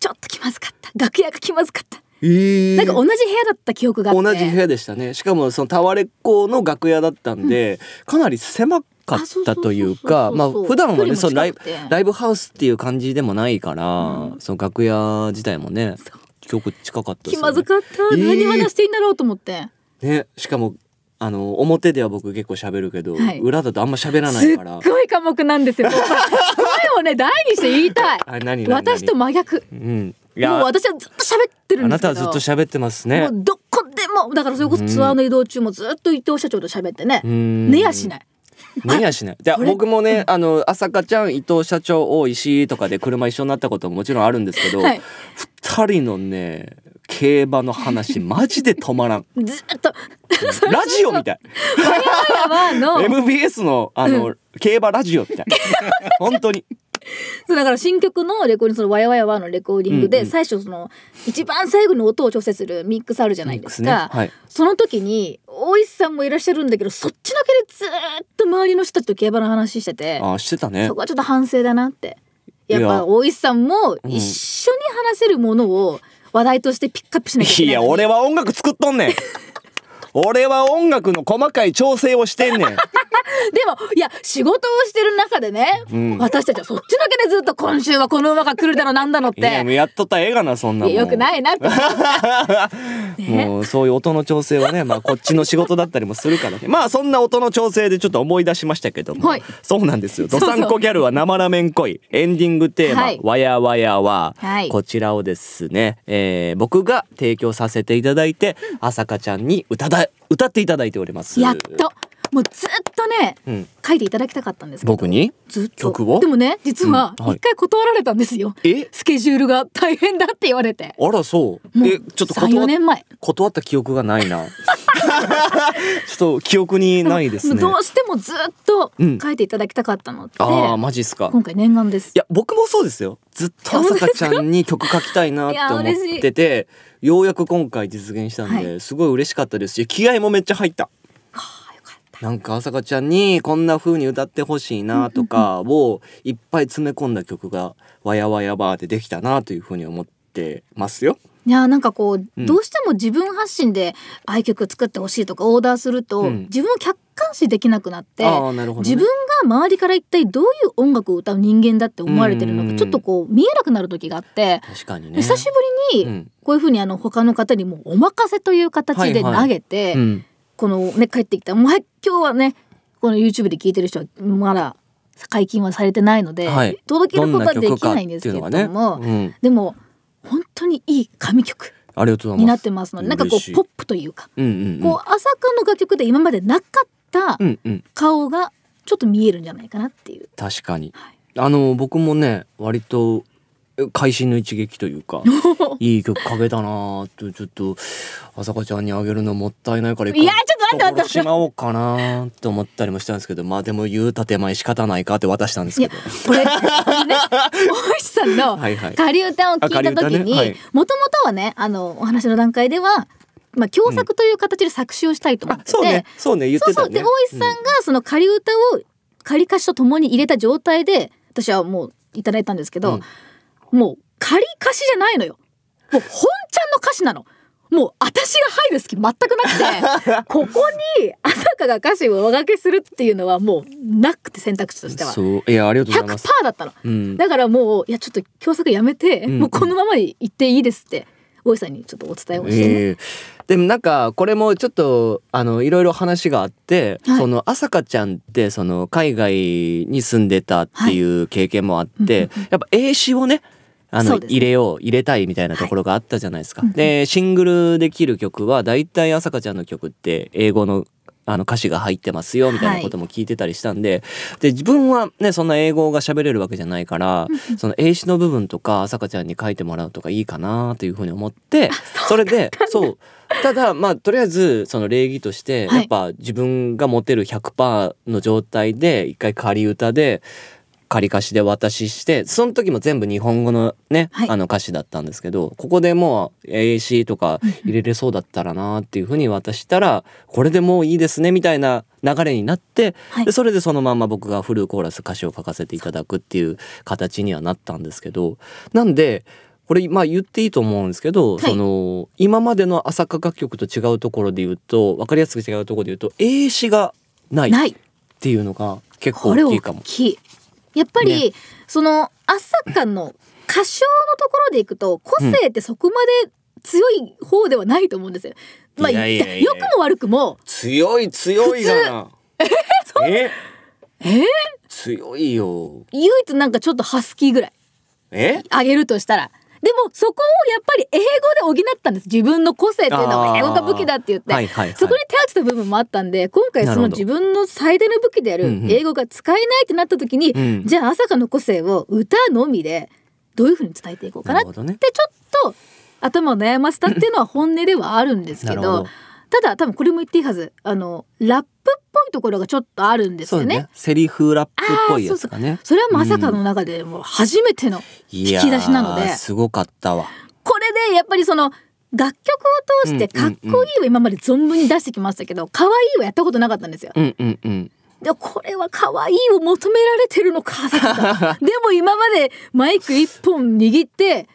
ちょっと気まずかった楽屋が気まずかったなんか同じ部屋だった記憶があって同じ部屋でしたねしかもそのタワレコの楽屋だったんで、うん、かなり狭かったというかまあ普段はねそのライブライブハウスっていう感じでもないから、うん、その楽屋自体もね曲近かった、ね、気まずかった、えー、何話していいんだろうと思ってねしかもあの表では僕結構喋るけど、はい、裏だとあんま喋らないからすっごい科目なんですよ声 をね大にして言いたい私と真逆、うん、もう私はずっと喋ってるんですあなたはずっと喋ってますねもうどこでもだからそれこそツアーの移動中もずっと伊藤社長と喋ってね寝やしないね やしない。で、僕もね、あの、朝香ちゃん、伊藤社長、大石とかで車一緒になったことももちろんあるんですけど、はい、2人のね、競馬の話、マジで止まらん。ずっと。ラジオみたい。MBS の、あの、うん、競馬ラジオみたい。本当に。そうだから新曲のレコーディングその「わやわやわ」のレコーディングで、最初その一番最後に音を調整するミックスあるじゃないですか、ねはい、その時に大石さんもいらっしゃるんだけどそっちのけでずっと周りの人たちと競馬の話しててあしてたねそこはちょっと反省だなってやっぱ大石さんも一緒に話せるものを話題としてピックアップしなきゃいけないいや俺は音楽作っとんねん 俺は音楽の細かい調整をしてんねん でもいや仕事をしてる中でね、うん、私たちはそっちだけでずっと今週はこの馬が来るだろなんだろってややっとった映画なそんなもんよくないなって もうそういう音の調整はね、まあ、こっちの仕事だったりもするからねまあそんな音の調整でちょっと思い出しましたけども、はい、そうなんですよ「どさんこギャルは生ラメン恋」エンディングテーマ「わやわやは、こちらをですね、えー、僕が提供させていただいて、朝香ちゃんに歌だ歌っていただいておりますやっともうずっとね、うん、書いていただきたかったんですけど僕にずっとでもね実は一回断られたんですよ、うんはい、スケジュールが大変だって言われてあらそうえちょっと断年前断った記憶がないな ちょっと記憶にないです、ね、どうしてもずっと書いていただきたかったので、うん、ああマジっすか今回念願ですいや僕もそうですよずっと朝香ちゃんに曲書きたいなって思っててようやく今回実現したんで、はい、すごい嬉しかったですし気合もめっちゃ入ったなんか朝香ちゃんにこんな風に歌ってほしいなとかをいっぱい詰め込んだ曲が「わやわやバー」でできたなというふうに思ってますよ。いやなんかこう、うん、どうしても自分発信でああいう曲作ってほしいとかオーダーすると、うん、自分を客観視できなくなって、ね、自分が周りから一体どういう音楽を歌う人間だって思われてるのかちょっとこう見えなくなる時があって確かに、ね、久しぶりにこういうふうにあの他の方にもお任せという形で投げて。はいはいうんこのね帰ってきたもう今日はねこの YouTube で聞いてる人はまだ解禁はされてないので、はい、届けることはできないんですけれども、ねうん、でも本当にいい神曲になってますのでなんかこうポップというか、うんうんうん、こう朝霞の楽曲で今までなかった顔がちょっと見えるんじゃないかなっていう。確かに、はい、あの僕もね割と会心の一撃というか いい曲かけたなちょっと朝香ちゃんにあげるのもったいないからいやちょっと待って私しまおうかなと思ったりもしたんですけどまあでも言うた前仕方ないかって渡したんですけどこれ 大石さんの仮歌を聞いた時にもともとはねあのお話の段階ではまあ、共作という形で作詞をしたいと思ってて、うん、そうねそうね言ってたねで大石さんがその仮歌を仮歌詞と共に入れた状態で私はもういただいたんですけど、うもう仮歌詞じゃないのよもう本ちゃんの歌詞なのもう私が入る隙全くなくて ここに朝香が歌詞を上書きするっていうのはもうなくて選択肢としてはそういやありがとうございます100%だったの、うん、だからもういやちょっと共作やめて、うん、もうこのままで言っていいですって大井さんにちょっとお伝えをして、えー、でもなんかこれもちょっとあのいろいろ話があって、はい、その朝香ちゃんってその海外に住んでたっていう経験もあって、はいやっぱ英詞をねあの、ね、入れよう入れたいみたいなところがあったじゃないですか。はい、でシングルできる曲は大体朝香ちゃんの曲って英語のあの歌詞が入ってますよみたいなことも聞いてたりしたんで、はい、で自分はねそんな英語が喋れるわけじゃないからその英詞の部分とか朝香ちゃんに書いてもらうとかいいかなというふうに思ってそれでそうただまあとりあえずその礼儀として、やっぱ自分が持てる100%の状態で一回仮歌で。仮歌詞で渡ししてその時も全部日本語のね、はい、あの歌詞だったんですけどここでもう AC とか入れれそうだったらなっていうふうに渡したらこれでもういいですねみたいな流れになって、はい、でそれでそのまんま僕がフルコーラス歌詞を書かせていただくっていう形にはなったんですけどなんでこれまあ言っていいと思うんですけど、はい、その今までの朝霞楽曲と違うところで言うと分かりやすく違うところで言うと英詞がないっていうのが結構大きいかも。やっぱり、ね、その圧作の歌唱のところでいくと個性ってそこまで強い方ではないと思うんですよ。まあ良くも悪くも強い強いがな。えそええ強いよ。唯一なんかちょっとハスキーぐらい。えあげるとしたら。でもそこをやっぱり英語で補ったんです自分の個性っていうのは英語が武器だって言って、はいはいはい、そこに手当てた部分もあったんで今回その自分の最大の武器である英語が使えないってなった時に、うんうん、じゃあ朝香の個性を歌のみでどういうふうに伝えていこうかなってちょっと頭を悩ませたっていうのは本音ではあるんですけど。ただ多分これも言っていいはずあのラップっぽいところがちょっとあるんですよね。ねセリフラップっぽいやつかねそれはまさかの中でもう初めての引き出しなので、すごかったわこれでやっぱりその楽曲を通してかっこいいを今まで存分に出してきましたけど、かわいいはやったことなかったんですよ。うんうんうんでこれは可愛いを求められてるのか でも今までマイク一本握って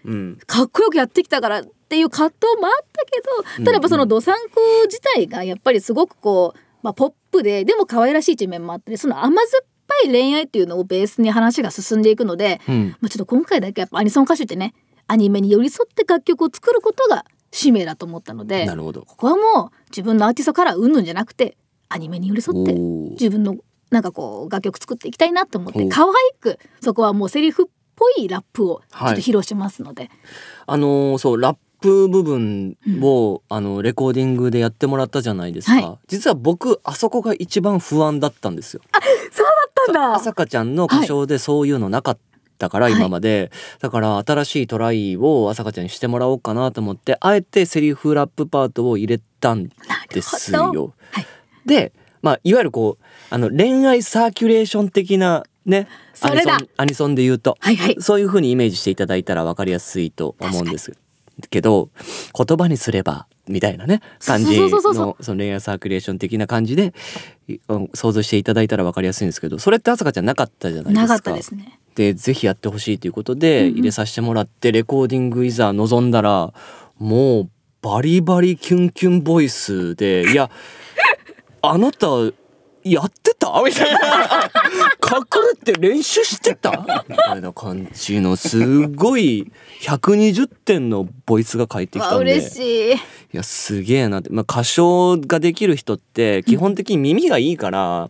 かっこよくやってきたからっていう葛藤もあったけどただやっぱそのどさんこ自体がやっぱりすごくこう、まあ、ポップででも可愛らしい一面もあってその甘酸っぱい恋愛っていうのをベースに話が進んでいくので、うん、まあ、ちょっと今回だけやっぱアニソン歌手ってねアニメに寄り添って楽曲を作ることが使命だと思ったのでここはもう自分のアーティストからうんぬんじゃなくてアニメに寄り添って自分のなんかこう楽曲作っていきたいなと思って可愛くそこはもうセリフっぽいラップをちょっと披露しますので。あのー、そうラップ部分を、うん、あのレコーディングでやってもらったじゃないですか、はい、実は僕あそこが一番不安だったんですよあそうだったんだ朝香ちゃんの歌唱でそういうのなかったから、はい、今まで、だから新しいトライを朝香ちゃんにしてもらおうかなと思ってあえてセリフラップパートを入れたんですよ、はい、でまあいわゆるこうあの恋愛サーキュレーション的なね、アニソンアニソンで言うと、はいはい、そういうふうにイメージしていただいたら分かりやすいと思うんですけど言葉にすればみたいなね感じのその恋愛サークレーション的な感じで想像していただいたら分かりやすいんですけどそれってあさかちゃんなかったじゃないですか。なかったですねでぜひやってほしいということで入れさせてもらってレコーディングいざ臨んだらもうバリバリキュンキュンボイスでいやあなたやってたみたいな隠れて練習してたみたいな感じのすごい120点のボイスが返ってきたんで嬉しいいやすげえなって、まあ、歌唱ができる人って基本的に耳がいいから、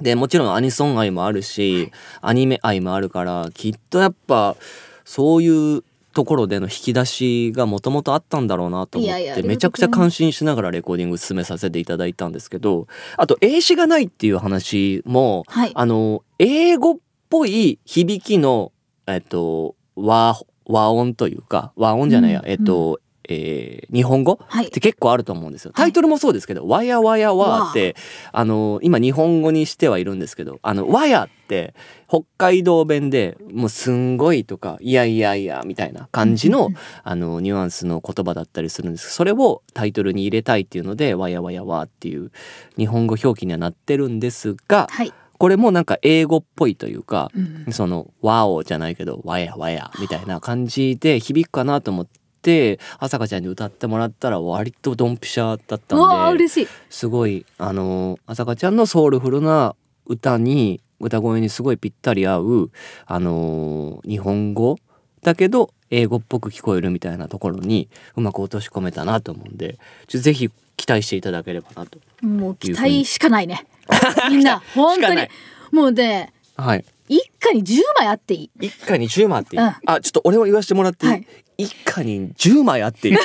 でもちろんアニソン愛もあるしアニメ愛もあるからきっとやっぱそういうところでの引き出しがもともとあったんだろうなと思ってめちゃくちゃ感心しながらレコーディング進めさせていただいたんですけどあと英詞がないっていう話も、はい、あの英語っぽい響きの、えっと、和和音というか和音じゃないや、うん、えっと、えー、日本語って結構あると思うんですよ。タイトルもそうですけど「わやわやわ」ってあの今日本語にしてはいるんですけど「あのわや」って北海道弁でもうすんごいとかいやいやいやみたいな感じの、あのニュアンスの言葉だったりするんですけどそれをタイトルに入れたいっていうので「わやわやわ」っていう日本語表記にはなってるんですが、はい、これもなんか英語っぽいというか、うん、その「ワオ」じゃないけど「わやわや」みたいな感じで響くかなと思っって朝香ちゃんに歌ってもらったら割とドンピシャだったんですごいあの朝香ちゃんのソウルフルな歌に歌声にすごいぴったり合うあの日本語だけど英語っぽく聞こえるみたいなところにうまく落とし込めたなと思うんでぜひ期待していただければなともう期待しかないね みんな 本当にもうね、はい、一家に1枚あっていい一家に1枚あっていい、うん、あちょっと俺も言わせてもらっていい、はい、一家に10枚あっている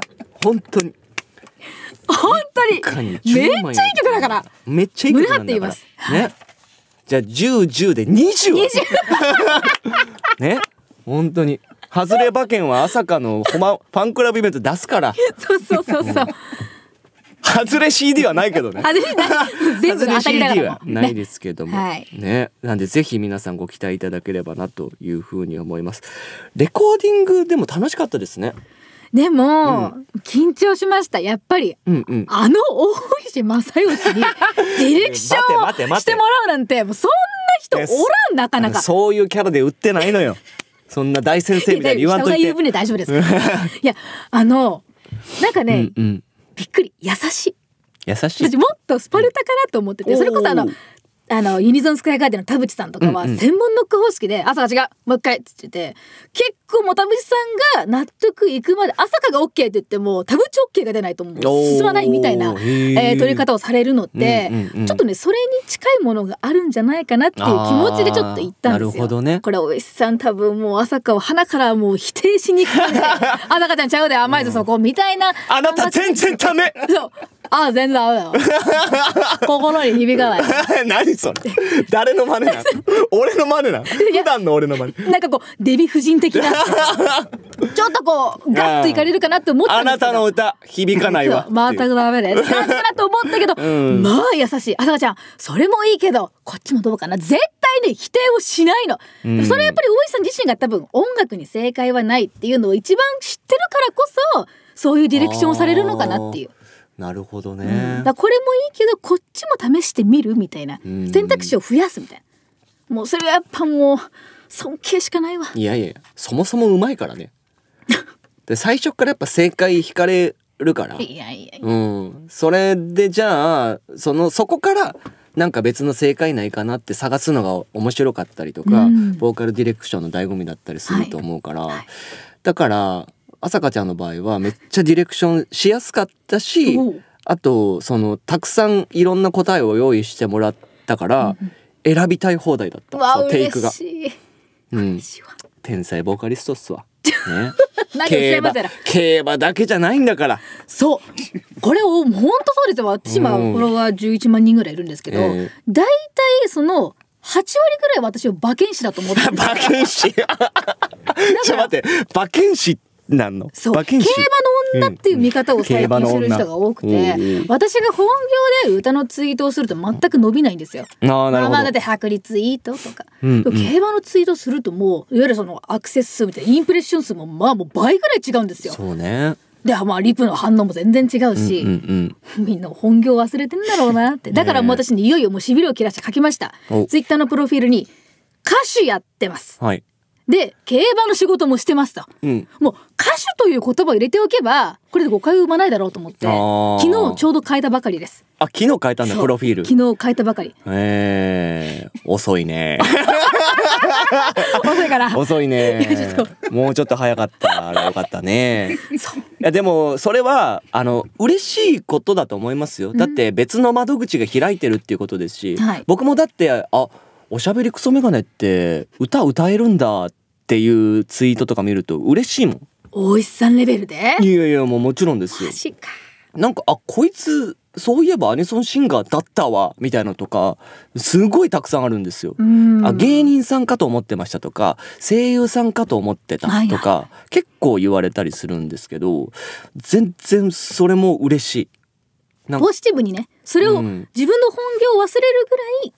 本当に本当にめっちゃいい曲だからめっちゃいい曲なんだってますねじゃあ10、10で20 ね本当にハズレ馬券は朝かのほまファンクラブイベント出すから そうそうそうそう外れ CD はないけどね。外れな全部当たりだから。ないですけども、はい、ね、なんでぜひ皆さんご期待いただければなというふうに思います。レコーディングでも楽しかったですね。でも、うん、緊張しましたやっぱり、うんうん、あの大石正義に ディレクションをしてもらうなんてもうそんな人おらんなかなかそういうキャラで売ってないのよそんな大先生みたいに言わんといていや あのなんかね、うんうん、びっくり優しい優しい私もっとスパルタかなと思っててそれこそあのあのユニゾンスクエアガーデンの田淵さんとかは専門ノック方式で「朝が違うもう一回」っつってて結構もう田淵さんが納得いくまで「朝かが OK」って言っても田淵 OK が出ないともう進まないみたいな、えー、取り方をされるのって、ちょっとねそれに近いものがあるんじゃないかなっていう気持ちでちょっと言ったんですよ。ね、これおいしさん多分もう朝かを鼻からもう否定しにくくて「あなちゃんちゃうで甘いぞそこ」みたいな。あなた全然ダメそうあ全然ダメだよ 心に響かない 何それ誰の真似なの 俺の真似なの普段の俺の真似なんかこうデヴィ夫人的なちょっとこうガッといかれるかなって思ったあなたの歌響かないわ全くダメです感じかなと思ったけど、うん、まあ優しいあさちゃんそれもいいけどこっちもどうかな絶対ね否定をしないの、うん、それやっぱり大石さん自身が多分音楽に正解はないっていうのを一番知ってるからこそそういうディレクションをされるのかなっていうなるほどね、だこれもいいけどこっちも試してみるみたいな選択肢を増やすみたいなもうそれはやっぱもう尊敬しかないわいやいやそもそもうまいからね で最初からやっぱ正解引かれるからいやいやうん、それでじゃあそのそこからなんか別の正解ないかなって探すのが面白かったりとか、うん、ボーカルディレクションの醍醐味だったりすると思うから、はいはい、だから朝香ちゃんの場合はめっちゃディレクションしやすかったしあとそのたくさんいろんな答えを用意してもらったから選びたい放題だった、うん、テイクが。うん、天才ボーカリストっすわ。ね、競馬競馬だけじゃないんだからそうこれを本当そうですよ私今フォロワー11万人ぐらいいるんですけど、えー、大体その8割ぐらい私を馬券師だと思って馬券師 ちょっと待って馬券師っなんのそう競馬の女っていう見方を最近する人が多くて、うん、私が本業で歌のツイートをすると全く伸びないんですよ。あなるほどまあだって薄利ツイートとか、うんうん、競馬のツイートするともういわゆるそのアクセス数みたいなインプレッション数もまあもう倍ぐらい違うんですよ。そうねでまあリプの反応も全然違うし、うんうんうん、みんな本業忘れてんだろうなってだからもう私にいよいよもうしびれを切らして書きましたツイッターのプロフィールに「歌手やってます」はいで競馬の仕事もしてますと、うん、もう歌手という言葉を入れておけばこれで誤解を生まないだろうと思って昨日ちょうど変えたばかりですあ昨日変えたんだプロフィール昨日変えたばかりえー、遅いね 遅いから遅いねもうちょっと早かったらよかったねいやでもそれはあの嬉しいことだと思いますよ、うん、だって別の窓口が開いてるっていうことですし、はい、僕もだってあおしゃべりクソメガネって歌歌えるんだっっていうツイートとか見ると嬉しいもん大石さんレベルでいやいやもうもちろんですよなんかあこいつそういえばアニソンシンガーだったわみたいなのとかすごいたくさんあるんですよ。あ芸人さんかと思ってましたとか声優さんかと思ってたとか、はいはい、結構言われたりするんですけど全然それも嬉しい。ポジティブにねそれを自分の本業を忘れるぐらい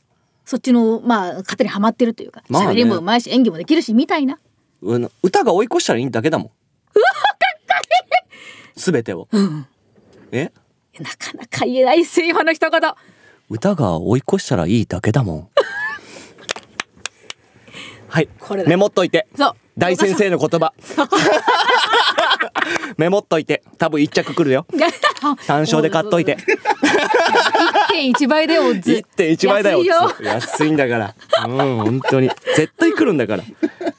そっちのまあ型にはまってるというかまあね喋りもうまいし演技もできるしみたいなうん歌が追い越したらいいだけだもんうわかっすべてをえなかなか言えないですの一言歌が追い越したらいいだけだもん はいこれメモっといてそう大先生の言葉 メモっといて多分一着くるよ 単勝で買っといて1.1倍でだよ1.1倍だよ安いんだからうん本当に絶対来るんだから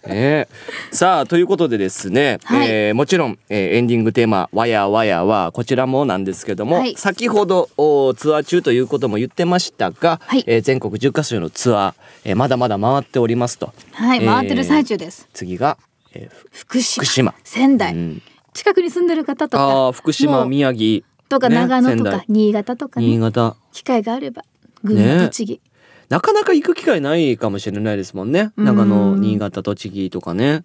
えー、さあということでですね、はい、えー、もちろん、えー、エンディングテーマ「わやわや」はこちらもなんですけども、はい、先ほどおツアー中ということも言ってましたが、はい、えー、全国10カ所のツアー、えー、まだまだ回っておりますと。はい、えー、回ってる最中です。次が、えー、福島仙台、うん、近くに住んでる方とかあ福島宮城とか長野とか、ね、新潟とか、ね、新潟機会があれば群馬、栃木、なかなか行く機会ないかもしれないですもんね長野新潟栃木とかね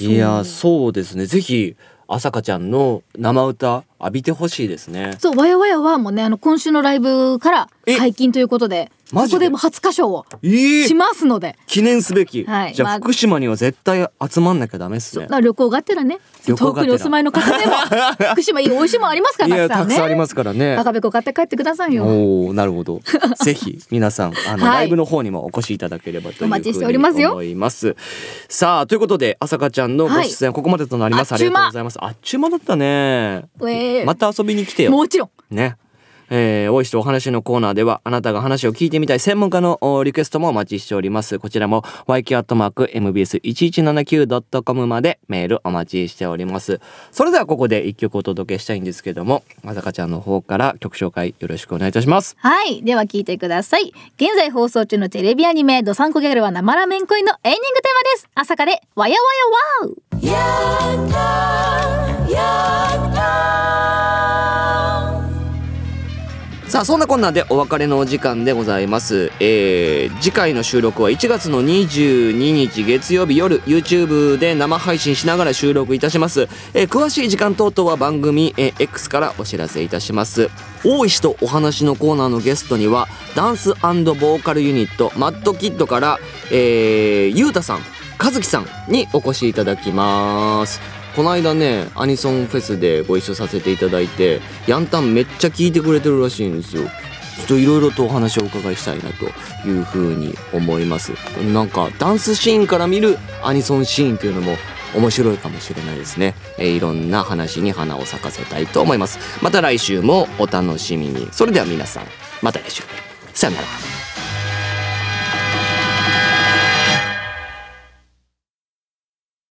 いやそうですねぜひ朝香ちゃんの生歌浴びてほしいですねそうわやわやはもうねあの今週のライブから解禁ということでそこでも初歌唱をしますので、えー、記念すべき、はい、じゃあ、福島には絶対集まんなきゃダメっすね旅行がてらね遠くにお住まいの方でも 福島いい美味しいもありますから、ね、たくさんありますからね赤べこ買って帰ってくださいよおおなるほど ぜひ皆さんあの、はい、ライブの方にもお越しいただければとお待ちしておりますよさあということで朝香ちゃんのご出演ここまでとなります、はい、ありがとうございますあっちゅう間だったね、えーまた遊びに来てよもちろんねえー、大石とお話のコーナーではあなたが話を聞いてみたい専門家のリクエストもお待ちしておりますこちらも yq.mbs1179.com までメールお待ちしておりますそれではここで一曲お届けしたいんですけどもまさかちゃんの方から曲紹介よろしくお願いいたしますはいでは聞いてください現在放送中のテレビアニメ「ドサンこギャルは生ラーメン恋」のエンディングテーマです朝かでわやわやわうやったやったさあ、そんなこんなでお別れのお時間でございます。えー、次回の収録は1月の22日月曜日夜、YouTube で生配信しながら収録いたします。えー、詳しい時間等々は番組、えー、X からお知らせいたします。大石とお話のコーナーのゲストには、ダンスボーカルユニット、マッドキッドから、えー、ゆうたさん、かずきさんにお越しいただきます。この間ねアニソンフェスでご一緒させていただいてヤンタンめっちゃ聞いてくれてるらしいんですよちょっといろいろとお話をお伺いしたいなというふうに思いますなんかダンスシーンから見るアニソンシーンというのも面白いかもしれないですね、えいろんな話に花を咲かせたいと思いますまた来週もお楽しみにそれでは皆さんまた来週さよなら